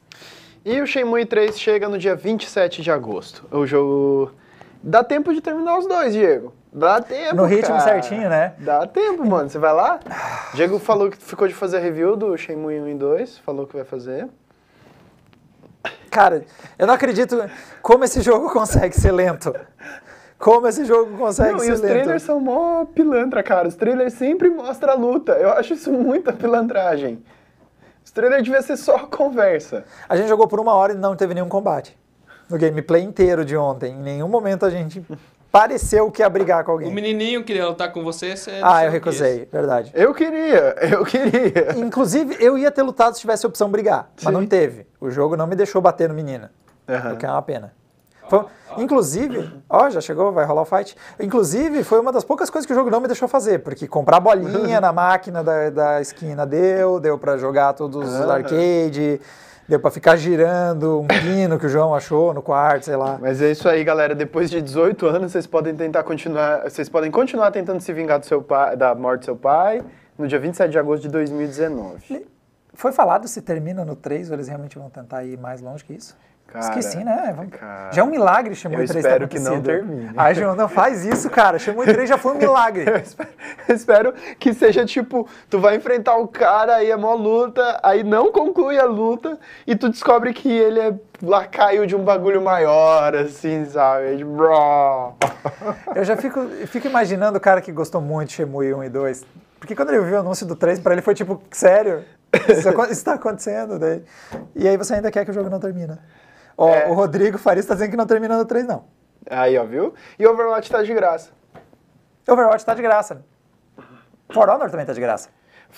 E o Shenmue 3 chega no dia 27 de agosto. O jogo. Dá tempo de terminar os dois, Diego. Dá tempo. No ritmo cara. certinho, né? Dá tempo, mano. Você vai lá? [sighs] Diego falou que ficou de fazer review do Shenmue 1 e 2, falou que vai fazer. Cara, eu não acredito como esse jogo consegue ser lento. Como esse jogo consegue não, ser e os lento. trailers são mó pilantra, cara. Os trailers sempre mostram a luta. Eu acho isso muita pilantragem. Os trailers devia ser só conversa. A gente jogou por uma hora e não teve nenhum combate. No gameplay inteiro de ontem. Em nenhum momento a gente pareceu que ia brigar com alguém. O menininho queria lutar com você, você Ah, eu recusei, verdade. Eu queria, eu queria. Inclusive, eu ia ter lutado se tivesse a opção brigar, Sim. mas não teve. O jogo não me deixou bater no menino, uhum. o que é uma pena. Foi, inclusive, ó, já chegou, vai rolar o fight. Inclusive, foi uma das poucas coisas que o jogo não me deixou fazer, porque comprar bolinha [laughs] na máquina da, da esquina deu, deu para jogar todos os uhum. arcade, Deu para ficar girando um pino que o João achou no quarto, sei lá. Mas é isso aí, galera. Depois de 18 anos, vocês podem tentar continuar. Vocês podem continuar tentando se vingar do seu pai, da morte do seu pai no dia 27 de agosto de 2019. Foi falado se termina no 3 ou eles realmente vão tentar ir mais longe que isso? Cara, Esqueci, né? É, cara, já é um milagre Shamui 3 espero que não termine. Ah, João, não faz isso, cara. Shamui 3 já foi um milagre. [laughs] eu, espero, eu, espero, que seja tipo, tu vai enfrentar o cara, aí é mó luta, aí não conclui a luta e tu descobre que ele é lacaio de um bagulho maior, assim, sabe? É bro. [laughs] eu já fico, fico imaginando o cara que gostou muito de Shamui 1 e 2. Porque quando ele viu o anúncio do 3, pra ele foi tipo, sério? Isso está acontecendo? Daí. E aí você ainda quer que o jogo não termine. Ó, é... O Rodrigo Faris tá dizendo que não termina no 3, não. Aí, ó, viu? E Overwatch tá de graça. Overwatch tá de graça. For Honor também tá de graça.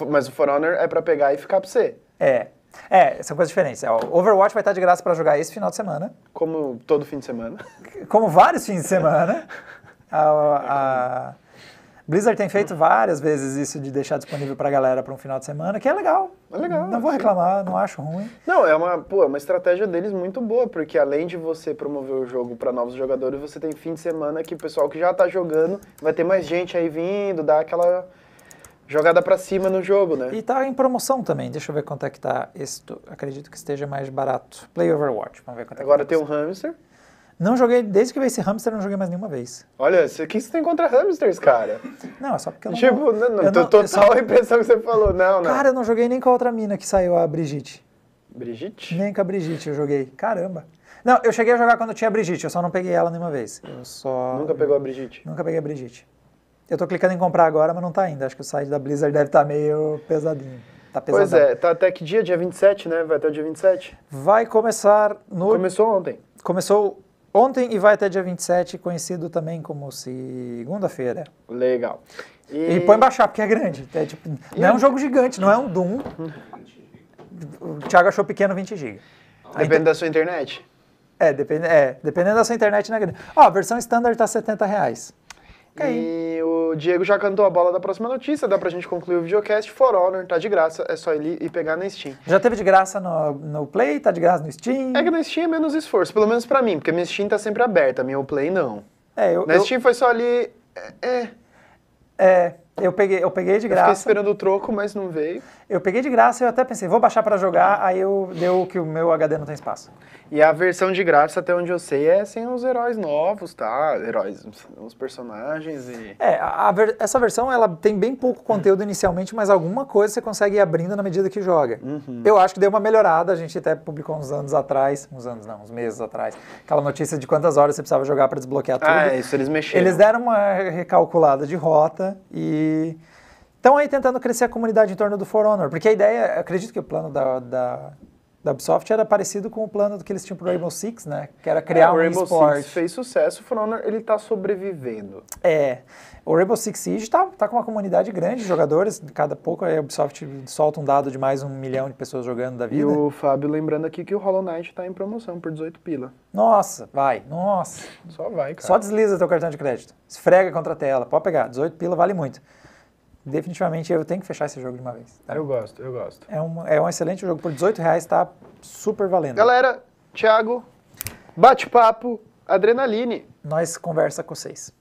Mas o For Honor é para pegar e ficar pra você. É. É, são coisas diferentes. É, o Overwatch vai estar tá de graça para jogar esse final de semana. Como todo fim de semana. Como vários fins de semana. [laughs] a, a, Blizzard tem feito várias vezes isso de deixar disponível para a galera para um final de semana, que é legal. É legal. Não vou reclamar, não acho ruim. Não, é uma, pô, é uma estratégia deles muito boa, porque além de você promover o jogo para novos jogadores, você tem fim de semana que o pessoal que já está jogando vai ter mais gente aí vindo, dá aquela jogada para cima no jogo, né? E tá em promoção também. Deixa eu ver quanto é que tá. acredito que esteja mais barato. Play Overwatch, vamos ver quanto é Agora que tá tem o um hamster. Não joguei, desde que veio esse hamster, não joguei mais nenhuma vez. Olha, o que você tem contra hamsters, cara? Não, é só porque eu não... Tipo, não, não, eu não total só... a impressão que você falou, não, não. Cara, eu não joguei nem com a outra mina que saiu, a Brigitte. Brigitte? Nem com a Brigitte eu joguei, caramba. Não, eu cheguei a jogar quando tinha a Brigitte, eu só não peguei ela nenhuma vez. Eu só... Nunca pegou a Brigitte? Nunca peguei a Brigitte. Eu tô clicando em comprar agora, mas não tá ainda. Acho que o site da Blizzard deve estar tá meio pesadinho. Tá pesadão. Pois é, tá até que dia? Dia 27, né? Vai até o dia 27? Vai começar no... Começou ontem. Começou ontem e vai até dia 27, conhecido também como segunda-feira. Legal. E... e põe baixar, porque é grande. É, tipo, não é um jogo gigante, não é um Doom. O Thiago achou pequeno 20 GB. Depende inter... da sua internet. É, depend... é, dependendo da sua internet, né? Ó, a versão standard tá 70 reais. Okay. E o Diego já cantou a bola da próxima notícia, dá pra gente concluir o videocast. For Honor tá de graça, é só ele ir pegar na Steam. Já teve de graça no, no Play, tá de graça no Steam? É que na Steam é menos esforço, pelo menos pra mim, porque a minha Steam tá sempre aberta, a minha Play não. É, eu, na eu... Steam foi só ali. É. É. é eu peguei, eu peguei de graça. Eu fiquei esperando o troco, mas não veio. Eu peguei de graça e eu até pensei, vou baixar para jogar, aí eu deu que o meu HD não tem espaço. E a versão de graça, até onde eu sei, é sem os heróis novos, tá? Heróis, os personagens e... É, a, a, essa versão, ela tem bem pouco conteúdo inicialmente, mas alguma coisa você consegue ir abrindo na medida que joga. Uhum. Eu acho que deu uma melhorada, a gente até publicou uns anos atrás, uns anos não, uns meses atrás, aquela notícia de quantas horas você precisava jogar para desbloquear tudo. Ah, é, isso eles mexeram. Eles deram uma recalculada de rota e estão aí tentando crescer a comunidade em torno do For Honor, porque a ideia, acredito que o plano da, da, da Ubisoft era parecido com o plano que eles tinham o Rainbow Six, né? Que era criar é, um esporte. O Rainbow Six fez sucesso, o For Honor ele está sobrevivendo. É, o Rainbow Six Siege está tá com uma comunidade grande de jogadores, cada pouco a Ubisoft solta um dado de mais um milhão de pessoas jogando da vida. E o Fábio lembrando aqui que o Hollow Knight está em promoção por 18 pila. Nossa, vai, nossa. Só vai, cara. Só desliza teu cartão de crédito, esfrega contra a tela, pode pegar, 18 pila vale muito. Definitivamente eu tenho que fechar esse jogo de uma vez. Tá? Eu gosto, eu gosto. É um, é um excelente jogo, por 18 reais está super valendo. Galera, Thiago, bate-papo, adrenaline. Nós conversa com vocês.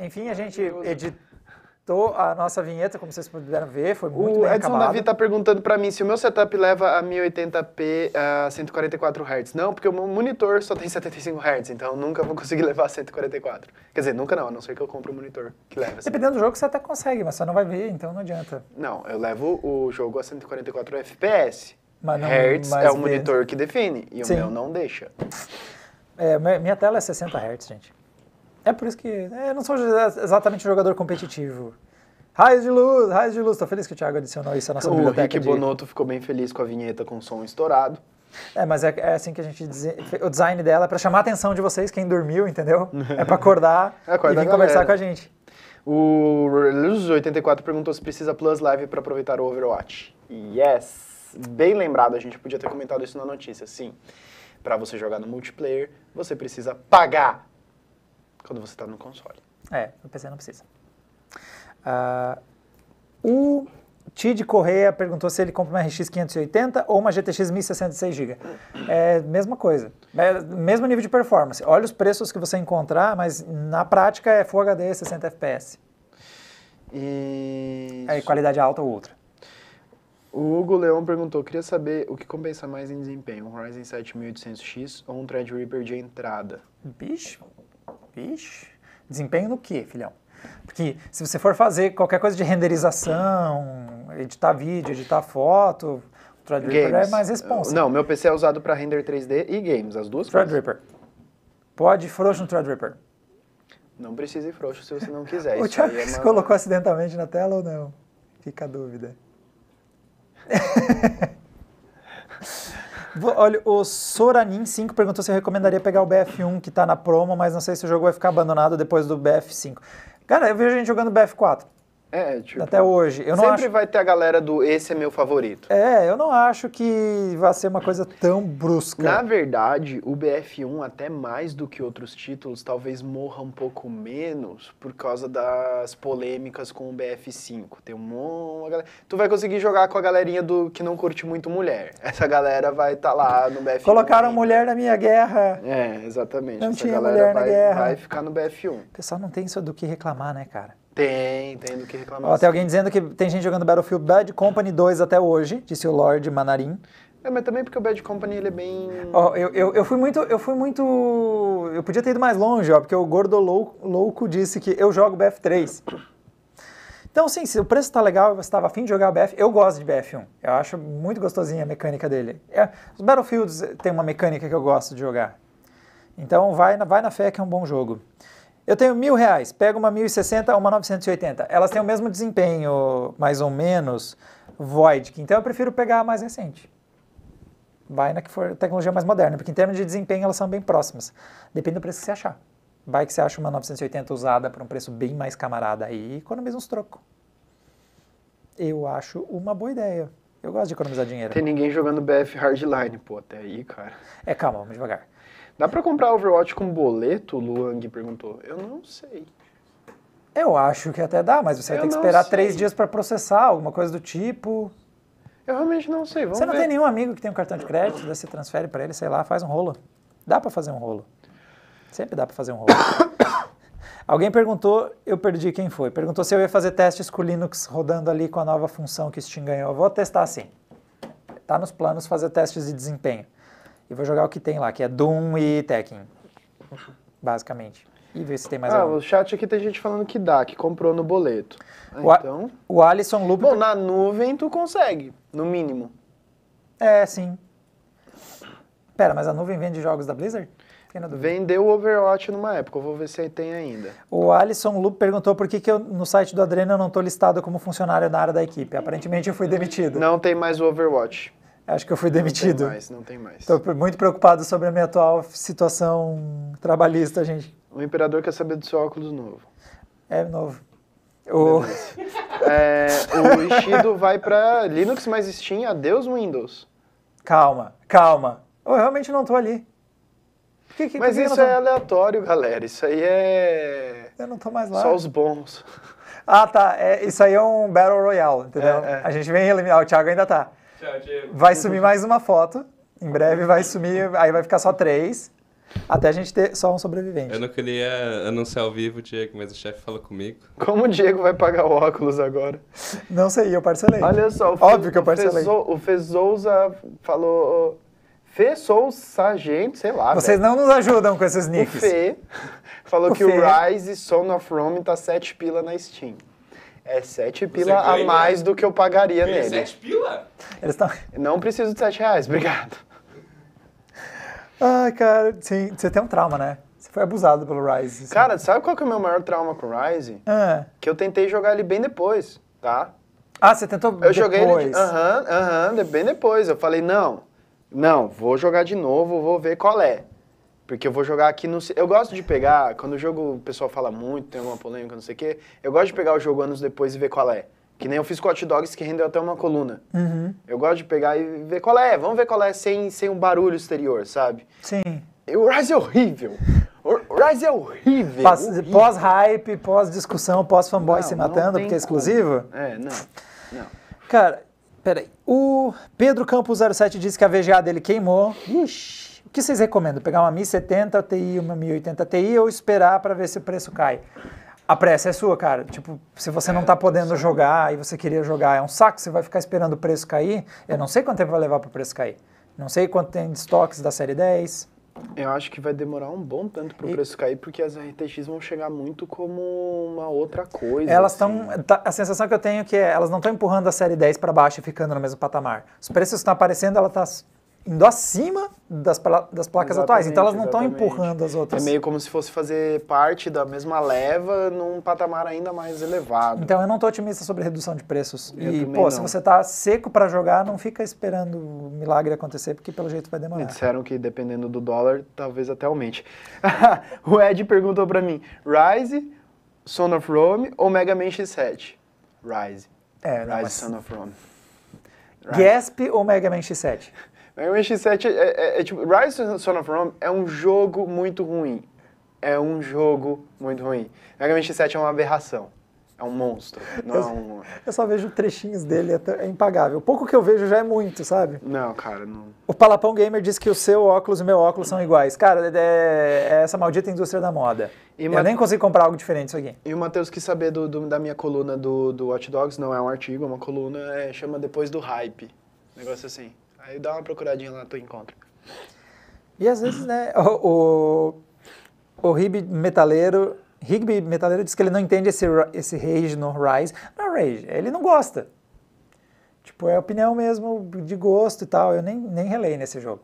Enfim, a gente editou a nossa vinheta, como vocês puderam ver, foi muito o bem Edson acabado. Davi está perguntando para mim se o meu setup leva a 1080p a 144 Hz. Não, porque o meu monitor só tem 75 Hz, então nunca vou conseguir [laughs] levar a 144. Quer dizer, nunca não, a não ser que eu compre um monitor que leva. Assim. Dependendo do jogo você até consegue, mas você não vai ver, então não adianta. Não, eu levo o jogo a 144 FPS. Mas não, Hertz é o monitor que define, e Sim. o meu não deixa. É, minha tela é 60 Hz, gente. É por isso que é, eu não sou exatamente um jogador competitivo. Raios de luz, raios de luz. Tô feliz que o Thiago adicionou isso à nossa o biblioteca. O Rick de... Bonotto ficou bem feliz com a vinheta com o som estourado. É, mas é, é assim que a gente diz o design dela é para chamar a atenção de vocês quem dormiu, entendeu? É para acordar [laughs] é, acorda e vir conversar com a gente. O Luz84 perguntou se precisa Plus Live para aproveitar o Overwatch. Yes, bem lembrado, a gente podia ter comentado isso na notícia, sim. Para você jogar no multiplayer, você precisa pagar quando você está no console. É, no PC não precisa. Uh, o Tid Correia perguntou se ele compra uma RX 580 ou uma GTX 1066 GB. É mesma coisa, é, mesmo nível de performance. Olha os preços que você encontrar, mas na prática é Full HD 60 FPS. E... É, qualidade alta ou outra. O Hugo Leão perguntou, queria saber o que compensa mais em desempenho, um Ryzen 7800X ou um Threadripper de entrada? Bicho, Ixi, desempenho no quê, filhão? Porque se você for fazer qualquer coisa de renderização, editar vídeo, editar foto, o Threadripper é games. é mais responsável. Não, meu PC é usado para render 3D e games, as duas Threadripper. coisas. Threadripper. Pode ir frouxo no Threadripper. Não precisa ir frouxo se você não quiser. [laughs] o Thiago é uma... colocou acidentalmente na tela ou não? Fica a dúvida. [laughs] Olha, o Soranin5 perguntou se eu recomendaria pegar o BF1 que tá na promo, mas não sei se o jogo vai ficar abandonado depois do BF5. Cara, eu vejo a gente jogando BF4. É, tipo, até hoje. Eu sempre acho... vai ter a galera do esse é meu favorito. É, eu não acho que vai ser uma coisa tão brusca. Na verdade, o BF1, até mais do que outros títulos, talvez morra um pouco menos por causa das polêmicas com o BF5. Tem uma galera. Tu vai conseguir jogar com a galerinha do que não curte muito mulher. [laughs] Essa galera vai estar tá lá no BF1. Colocaram mulher na minha guerra. É, exatamente. Não Essa tinha mulher na vai, guerra. Vai ficar no BF1. O pessoal não tem isso do que reclamar, né, cara? Tem, tem do que reclamar. Ó, tem alguém dizendo que tem gente jogando Battlefield Bad Company 2 até hoje, disse o Lord Manarim. É, mas também porque o Bad Company ele é bem. Ó, eu, eu, eu fui muito. Eu fui muito. Eu podia ter ido mais longe, ó, porque o Gordo Louco, louco disse que eu jogo BF3. Então, sim, se o preço tá legal e você tava afim de jogar BF, eu gosto de BF1. Eu acho muito gostosinha a mecânica dele. É, os Battlefields tem uma mecânica que eu gosto de jogar. Então vai na, vai na fé que é um bom jogo. Eu tenho mil reais, pego uma 1060 ou uma 980. Elas têm o mesmo desempenho, mais ou menos, Void. Então eu prefiro pegar a mais recente. Vai na que for tecnologia mais moderna, porque em termos de desempenho elas são bem próximas. Depende do preço que você achar. Vai que você acha uma 980 usada por um preço bem mais camarada aí e economiza uns trocos. Eu acho uma boa ideia. Eu gosto de economizar dinheiro. Tem ninguém jogando BF Hardline, pô, até aí, cara. É, calma, vamos devagar. Dá para comprar Overwatch com boleto? Luang perguntou. Eu não sei. Eu acho que até dá, mas você vai ter que esperar sei. três dias para processar, alguma coisa do tipo. Eu realmente não sei. Vamos você não ver. tem nenhum amigo que tem um cartão de crédito, você transfere para ele, sei lá, faz um rolo. Dá para fazer um rolo. Sempre dá para fazer um rolo. [coughs] Alguém perguntou, eu perdi quem foi, perguntou se eu ia fazer testes com o Linux rodando ali com a nova função que o Steam ganhou. Eu vou testar sim. Está nos planos fazer testes de desempenho. E vou jogar o que tem lá, que é Doom e Tekken. Basicamente. E ver se tem mais ah, algum. o chat aqui tem gente falando que dá, que comprou no boleto. Ah, o então... O Alisson Lupe... Bom, tá- na nuvem tu consegue, no mínimo. É, sim. Pera, mas a nuvem vende jogos da Blizzard? Vendeu o Overwatch numa época, eu vou ver se tem ainda. O Alisson Lu perguntou por que, que eu, no site do Adreno eu não estou listado como funcionário na área da equipe. Aparentemente eu fui demitido. Não tem mais o Overwatch acho que eu fui demitido. Não tem mais, não tem mais. Estou muito preocupado sobre a minha atual situação trabalhista, gente. O imperador quer saber do seu óculos novo. É novo. O, é, o [laughs] Ishido vai para Linux mais Steam, adeus Windows. Calma, calma. Eu realmente não estou ali. Que, que, Mas que isso é aleatório, galera. Isso aí é. Eu não tô mais lá. Só os bons. Ah, tá. É, isso aí é um Battle Royale, entendeu? É, é. A gente vem eliminar. O Thiago ainda tá. Vai sumir mais uma foto. Em breve vai sumir, aí vai ficar só três. Até a gente ter só um sobrevivente. Eu não queria anunciar ao vivo o Diego, mas o chefe falou comigo. Como o Diego vai pagar o óculos agora? Não sei, eu parcelei. Olha só, o óbvio que eu parcelei. o Fezouza falou. Fê Souza, gente, sei lá. Vocês não nos ajudam com esses nicks. O Fê falou o que Fê. o Rise Son of Rome tá 7 pila na Steam. É sete pila a mais do que eu pagaria nele. Sete pila? Eles tão... Não preciso de sete reais, obrigado. Ai, cara, sim, você tem um trauma, né? Você foi abusado pelo Rise. Assim. Cara, sabe qual que é o meu maior trauma com o Rise? É. Ah. Que eu tentei jogar ele bem depois, tá? Ah, você tentou eu depois? Eu joguei ele. Aham, de... aham, uhum, bem depois. Eu falei, não, não, vou jogar de novo, vou ver qual é. Porque eu vou jogar aqui no. Eu gosto de pegar, quando o jogo o pessoal fala muito, tem alguma polêmica, não sei o quê, eu gosto de pegar o jogo anos depois e ver qual é. Que nem eu fiz com Hot Dogs, que rendeu até uma coluna. Uhum. Eu gosto de pegar e ver qual é, vamos ver qual é, sem, sem um barulho exterior, sabe? Sim. E o Rise é horrível. O Rise é horrível. Pós-hype, pós-discussão, pós-fanboy se matando, porque é exclusivo? Como. É, não. Não. Cara, peraí. O Pedro Campos 07 disse que a VGA dele queimou. Ixi. O que vocês recomendam? Pegar uma Mi 70 Ti, uma Mi 80 Ti ou esperar para ver se o preço cai? A pressa é sua, cara. Tipo, se você não está podendo jogar e você queria jogar, é um saco, você vai ficar esperando o preço cair. Eu não sei quanto tempo vai levar para o preço cair. Não sei quanto tem de estoques da série 10. Eu acho que vai demorar um bom tanto para o e... preço cair, porque as RTX vão chegar muito como uma outra coisa. Elas estão. Assim. Tá, a sensação que eu tenho é que elas não estão empurrando a série 10 para baixo e ficando no mesmo patamar. Os preços estão aparecendo, ela está indo acima das, das placas exatamente, atuais. Então elas não estão empurrando as outras. É meio como se fosse fazer parte da mesma leva num patamar ainda mais elevado. Então eu não estou otimista sobre redução de preços. Eu e, pô, não. se você está seco para jogar, não fica esperando o milagre acontecer, porque pelo jeito vai demorar. Me disseram que dependendo do dólar, talvez até aumente. [laughs] o Ed perguntou para mim, Rise, Son of Rome ou Mega Man X7? Rise. É, Rise, não, mas... Son of Rome. Rise. Gasp ou Mega Man X7? Megamente né? 7 é, é, é, é tipo. Rise Son of Rome é um jogo muito ruim. É um jogo muito ruim. Megamente 7 é uma aberração. É um monstro, não é eu, é um... Eu só vejo trechinhos dele, é, é, impagável. O pouco que eu vejo já é muito, sabe? Não, cara, não... O Palapão Gamer diz que o seu óculos e o meu óculos são iguais. Cara, é, é essa maldita indústria da moda. E eu nem consigo comprar algo diferente isso aqui. E o Matheus quis saber do, do, da minha coluna do, do Watch Dogs, não é um artigo, é uma coluna, é, chama Depois do Hype. Negócio assim. Aí dá uma procuradinha lá, tu encontra. E às vezes, né, o, o, o Hib metaleiro, Rigby metaleiro diz que ele não entende esse, esse rage no Rise. Não rage, ele não gosta. Tipo, é opinião mesmo de gosto e tal. Eu nem, nem relei nesse jogo.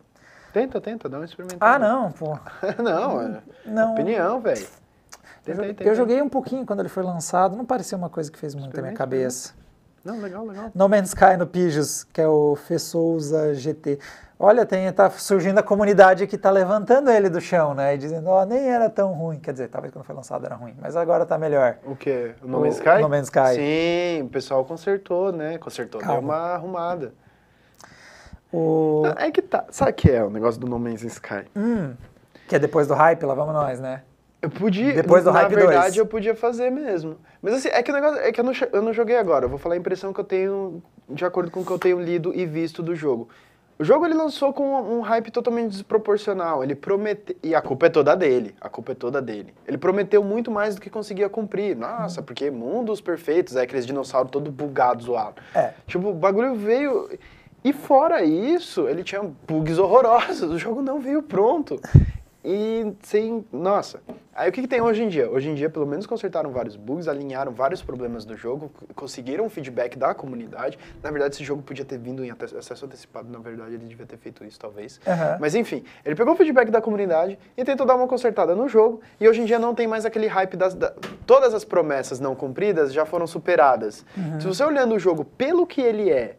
Tenta, tenta, dá uma experimentada. Ah, não, pô. [laughs] não, é não, opinião, velho. Eu, eu, joguei um pouquinho quando ele foi lançado, não pareceu uma coisa que fez muito na minha né? cabeça. Não, legal, legal. No Man's Sky no Pijos, que é o Fessouza GT. Olha, tem, tá surgindo a comunidade que tá levantando ele do chão, né? E dizendo, ó, oh, nem era tão ruim. Quer dizer, talvez quando foi lançado era ruim, mas agora tá melhor. O quê? O No Man's Sky? No Man's Sky. Sim, o pessoal consertou, né? Consertou, Calma. deu uma arrumada. O... é que tá. Sabe o que é o negócio do No Man's Sky? Hum, que é depois do hype, lá vamos nós, né? Eu podia. Depois do na Hype verdade, 2. eu podia fazer mesmo. Mas assim, é que o negócio. É que eu não, eu não joguei agora. Eu vou falar a impressão que eu tenho, de acordo com o que eu tenho lido e visto do jogo. O jogo ele lançou com um hype totalmente desproporcional. Ele prometeu. E a culpa é toda dele. A culpa é toda dele. Ele prometeu muito mais do que conseguia cumprir. Nossa, porque mundos perfeitos, é aqueles dinossauros todo bugados zoado. É. Tipo, o bagulho veio. E fora isso, ele tinha bugs horrorosos. O jogo não veio pronto. E sem. Nossa. Aí o que, que, tem hoje em dia? Hoje em dia, pelo menos, consertaram vários bugs, alinharam vários problemas do jogo, conseguiram o feedback da comunidade. Na verdade, esse jogo podia ter vindo em acesso antecipado, na verdade, ele devia ter feito isso, talvez. Uhum. Mas enfim, ele pegou o feedback da comunidade e tentou dar uma consertada no jogo. E hoje em dia não tem mais aquele hype das. Da... Todas as promessas não cumpridas já foram superadas. Uhum. Se você olhando o jogo pelo que ele é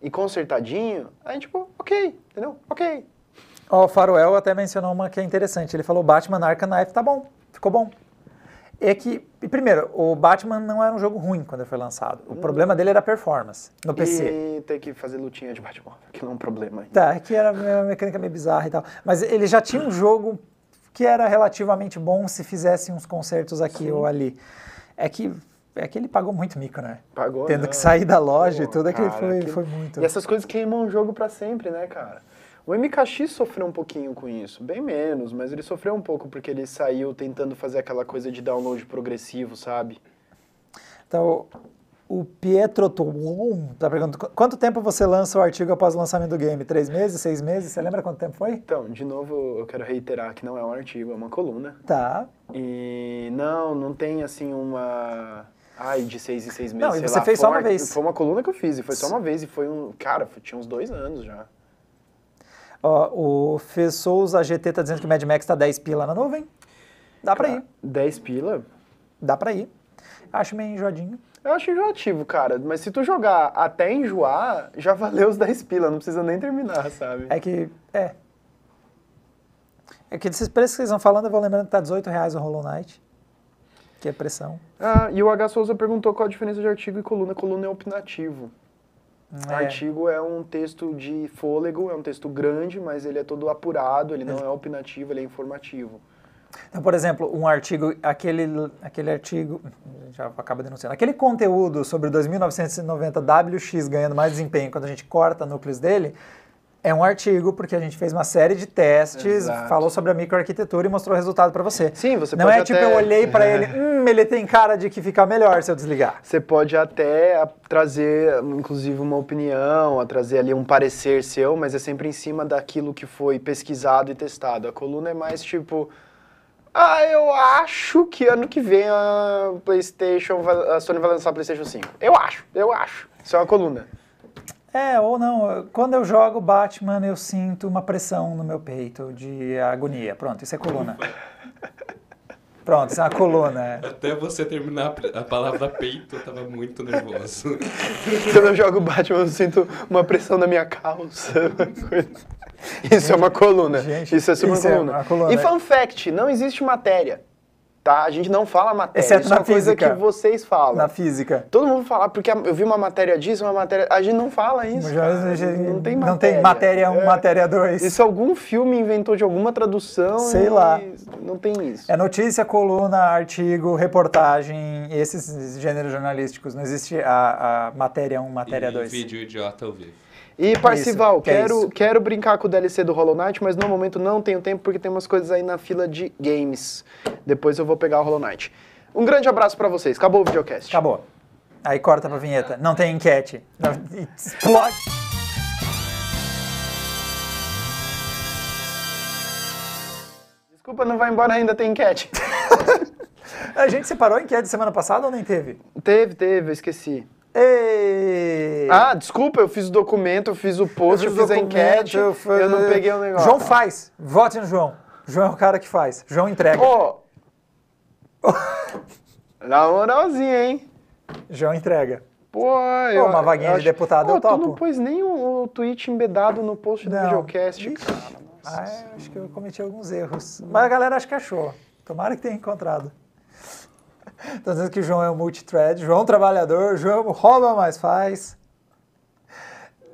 e consertadinho, aí tipo, ok, entendeu? Ok, o Faruel até mencionou uma que é interessante. Ele falou Batman Arkham Knight tá bom, ficou bom. É que, primeiro, o Batman não era um jogo ruim quando ele foi lançado. O hum. problema dele era a performance no PC. E ter que fazer lutinha de Batman, [laughs] que não é um problema. Ainda. Tá, é que era uma mecânica meio bizarra e tal. Mas ele já tinha um jogo que era relativamente bom se fizesse uns concertos aqui Sim. ou ali. É que é que ele pagou muito mico, né? Pagou. Tendo não. Né? que sair da loja e tudo, é que cara, foi, foi muito. E essas coisas queimam o jogo para sempre, né, cara? O MKX sofreu um pouquinho com isso, bem menos, mas ele sofreu um pouco porque ele saiu tentando fazer aquela coisa de download progressivo, sabe? Então, o Pietro Tuon está perguntando, quanto tempo você lança o artigo após o lançamento do game? Três meses, seis meses? Você lembra quanto tempo foi? Então, de novo, eu quero reiterar que não é um artigo, é uma coluna. Tá. E não, não tem assim uma... Ai, de seis em seis meses, Não, e você lá, fez só uma vez. Foi uma coluna que eu fiz, e foi só uma vez, e foi um... Cara, tinha uns dois anos já. Ó, o Fê Souza GT tá dizendo que o Mad Max tá 10 pila na nuvem. Dá para pra ir. 10 pila? Dá pra ir. Acho meio enjoadinho. Eu acho enjoativo, cara. Mas se tu jogar até enjoar, já valeu os 10 pila. Não precisa nem terminar, sabe? É que... É. É que desses preços que vocês estão falando, eu vou lembrando que tá 18 reais o Hollow Knight. Que é pressão. Ah, e o H. Souza perguntou qual a diferença de artigo e coluna. Coluna é opinativo. É. Artigo é um texto de fôlego, é um texto grande, mas ele é todo apurado, ele não é opinativo, ele é informativo. Então, por exemplo, um artigo, aquele, aquele artigo, já acaba denunciando, aquele conteúdo sobre 2990 WX ganhando mais desempenho quando a gente corta núcleos dele, é um artigo, porque a gente fez uma série de testes, Exato. falou sobre a microarquitetura e mostrou o resultado para você. Sim, você Não pode é tipo, até... tipo, eu olhei para ele, [laughs] hum, ele tem cara de que fica melhor se eu desligar. Você pode até trazer, inclusive, uma opinião, trazer ali um parecer seu, mas é sempre em cima daquilo que foi pesquisado e testado. A coluna é mais tipo... Ah, eu acho que ano que vem a PlayStation, a Sony vai lançar a PlayStation 5. Eu acho, eu acho. Isso é uma coluna. É, ou não, quando eu jogo Batman, eu sinto uma pressão no meu peito de agonia. Pronto, isso é coluna. [laughs] Pronto, isso é uma coluna. É. Até você terminar a palavra peito, eu tava muito nervoso. [laughs] Quando eu jogo Batman, eu sinto uma pressão na minha calça. [laughs] Isso é uma coluna. Gente, isso é super isso é coluna. É uma coluna. E é. fun fact, não existe matéria tá? A gente não fala matéria, Exceto isso é uma física. coisa que vocês falam. Na física. Todo mundo fala, porque eu vi uma matéria disso, uma matéria... A gente não fala isso, já, já, Não tem matéria. Não tem matéria 1, um, é. matéria 2. Isso algum filme inventou de alguma tradução Sei lá. Não tem isso. É notícia, coluna, artigo, reportagem, esses gêneros jornalísticos. Não existe a, a matéria 1, um, matéria 2. vídeo idiota ao vivo. E, é Parcival, que é quero, é quero brincar com o DLC do Hollow Knight, mas no momento não tenho tempo porque tem umas coisas aí na fila de games. Depois eu vou pegar o Hollow Knight. Um grande abraço para vocês. Acabou o videocast. Acabou. Aí corta pra vinheta. Não tem enquete. Explode. Desculpa, não vai embora ainda, tem enquete. [laughs] a gente separou a enquete semana passada ou nem teve? Teve, teve, eu esqueci. Ei. Ah, desculpa, eu fiz o documento, eu fiz o post, eu fiz, eu fiz a enquete, eu, fui... eu, não peguei o negócio. João faz, vote no João. João é o cara que faz, João entrega. Oh. Na moralzinha, hein? João entrega. Pô, eu, Pô, uma vaguinha eu acho... de deputado Pô, eu topo. Tu não pôs nem o, tweet embedado no post não. do videocast, Ixi. cara. Ah, é, acho que eu cometi alguns erros. Mas a galera acho que achou. Tomara que tenha encontrado. Estão dizendo que João é um multithread, João é trabalhador, João rouba mais faz.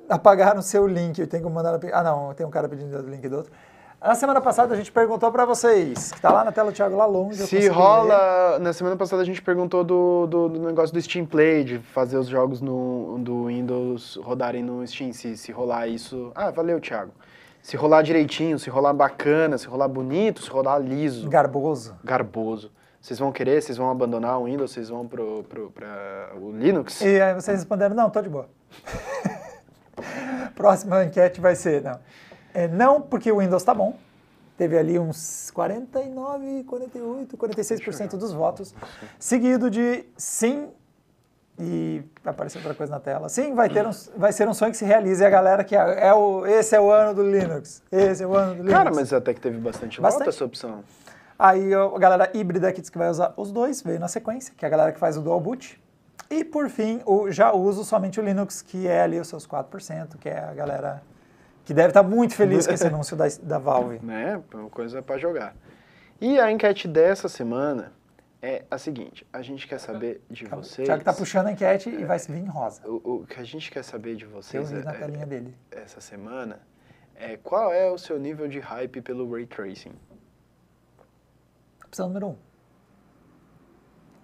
Apagaram seu link, eu tenho que mandar... Ah, não, tem um cara pedindo o link do outro. Na semana passada a gente perguntou para vocês, que tá lá na tela, o Thiago, lá longe. Se rola. Ler. Na semana passada a gente perguntou do, do, do, negócio do Steam Play, de fazer os jogos no, do Windows rodarem no Steam. Se, se rolar isso. Ah, valeu, Thiago. Se rolar direitinho, se rolar bacana, se rolar bonito, se rolar liso. Garboso. Garboso vocês vão querer, vocês vão abandonar o Windows, vocês vão pro, pro, pra o Linux? E aí vocês responderam, não, tô de boa. [laughs] Próxima enquete vai ser, não. É, não porque o Windows tá bom, teve ali uns 49, 48, 46% dos votos, seguido de sim, e apareceu outra coisa na tela, sim, vai, ter um, vai ser um sonho que se realize, e a galera que é, é, o, esse é o ano do Linux, esse é o ano do Linux. Cara, mas até que teve bastante, bastante. voto essa opção. Aí a galera híbrida que diz que vai usar os dois, veio na sequência, que é a galera que faz o dual boot. E por fim, o já uso somente o Linux, que é ali os seus 4%, que é a galera que deve estar tá muito feliz com esse [laughs] anúncio da, da Valve. Né? É uma coisa para jogar. E a enquete dessa semana é a seguinte: a gente quer saber de Calma, vocês. que tá puxando a enquete é, e vai vir em rosa. O, o, que a gente quer saber de vocês é, dele. essa semana é qual é o seu nível de hype pelo ray tracing opção número um.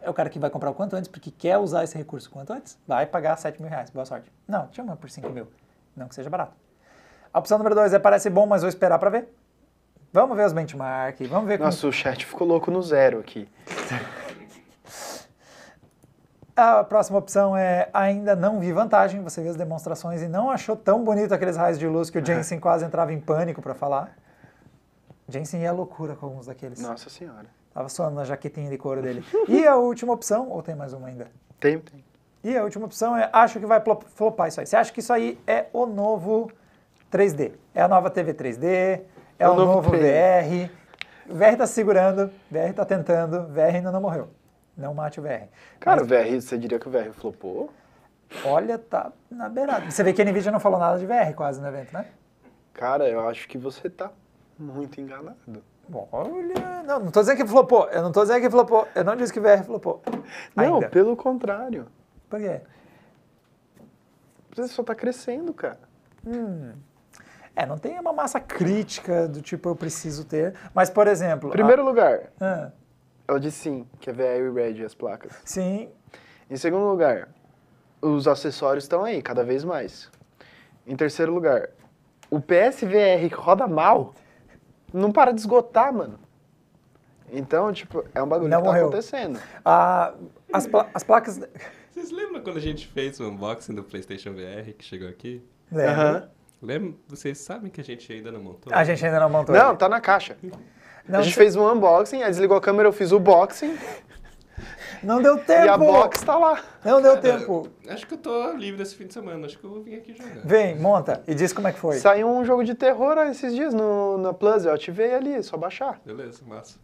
É o cara que vai comprar o quanto antes, porque quer usar esse recurso quanto antes, vai pagar 7 mil reais. Boa sorte. Não, chama por 5 mil. Não que seja barato. A opção número dois é parece bom, mas vou esperar para ver. Vamos ver os benchmark, vamos ver... Nossa, como... o chat ficou louco no zero aqui. [laughs] A próxima opção é ainda não vi vantagem, você viu as demonstrações e não achou tão bonito aqueles raios de luz que o [laughs] Jensen quase entrava em pânico para falar. Jensen ia loucura com alguns daqueles. Nossa senhora. Tava suando na jaquetinha de couro dele. e a última opção, ou tem mais uma ainda? Tem, tem. E a última opção é, acho que vai flopar isso aí. Você acha que isso aí é o novo 3D? É a nova TV 3D? É, é o, o novo, novo VR? VR tá segurando, VR tá tentando, VR ainda não morreu. Não mate o VR. Cara, Mas... o VR, você diria que o VR flopou? Olha, tá na beirada. Você vê que a NVIDIA não falou nada de VR quase no evento, né? Cara, eu acho que você tá muito enganado. Olha, não, não tô dizendo que flopou, eu não tô dizendo que flopou, eu não disse que VR flopou. Não, pelo contrário. Por quê? Você só tá crescendo, cara. Hum. É, não tem uma massa crítica do tipo eu preciso ter, mas por exemplo... Primeiro a... lugar, ah. ela disse sim, que é VR e Red as placas. Sim. Em segundo lugar, os acessórios estão aí, cada vez mais. Em terceiro lugar, o PSVR roda mal não para de esgotar, mano. Então, tipo, é um bagulho não que tá acontecendo. Ah, as, pla as placas. Vocês lembram quando a gente fez o unboxing do PlayStation VR que chegou aqui? Lembro. Uhum. Lembra? Vocês sabem que a gente ainda não montou? A gente ainda não montou. Não, tá na caixa. Não, a gente você... fez um unboxing, aí desligou a câmera, eu fiz o boxing. Não deu tempo. E a box está lá. Não deu Cara, é, tempo. Acho que eu tô livre esse fim de semana. Acho que eu vou vir aqui jogar. Vem, monta. E diz como é que foi. Saiu um jogo de terror esses dias no, na Plus. Eu ativei ali, é só baixar. Beleza, massa.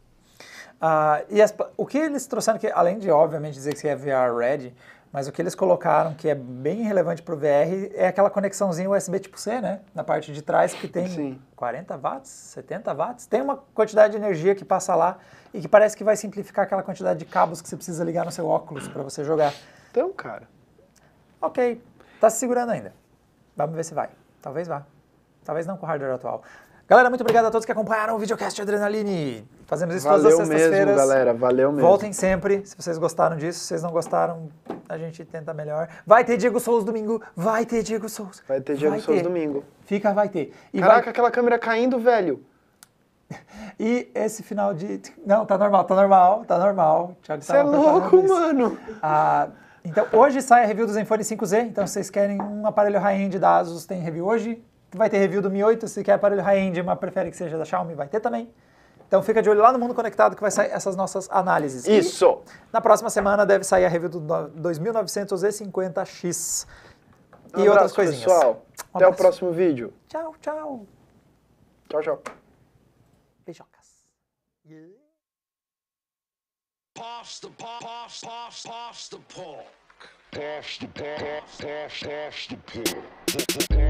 Ah, e as, o que eles trouxeram, que além de, obviamente, dizer que você é VR ready, mas o que eles colocaram que é bem relevante para o VR é aquela conexãozinha USB tipo C, né? Na parte de trás que tem Sim. 40 watts, 70 watts. Tem uma quantidade de energia que passa lá e que parece que vai simplificar aquela quantidade de cabos que você precisa ligar no seu óculos para você jogar. Então, cara. Ok. Tá se segurando ainda. Vamos ver se vai. Talvez vá. Talvez não com o hardware atual. Galera, muito obrigado a todos que acompanharam o videocast Adrenaline. Fazemos isso valeu todas as sextas-feiras. Valeu mesmo, galera. Valeu mesmo. Voltem sempre. Se vocês gostaram disso, se vocês não gostaram, a gente tenta melhor. Vai ter Diego Souza domingo, vai ter Diego Souza. Vai ter Diego vai Souza ter. domingo. Fica, vai ter. E Caraca, vai... aquela câmera caindo, velho. [laughs] E esse final de. Não, tá normal, tá normal, tá normal. Thiago Você é louco, mano! Ah, então, hoje sai a review do Zenfone 5Z. Então, se vocês querem um aparelho high-end da Asus, tem review hoje. Vai ter review do Mi 8. Se quer aparelho high-end, mas prefere que seja da Xiaomi, vai ter também. Então fica de olho lá no Mundo Conectado que vai sair essas nossas análises. Isso! E na próxima semana deve sair a review do 2950X. Um e abraço, outras coisinhas. pessoal. Um Até o próximo vídeo. Tchau, tchau. Tchau, tchau. Beijocas. Yeah. Pass the pass, the pork. pass, pass the pork.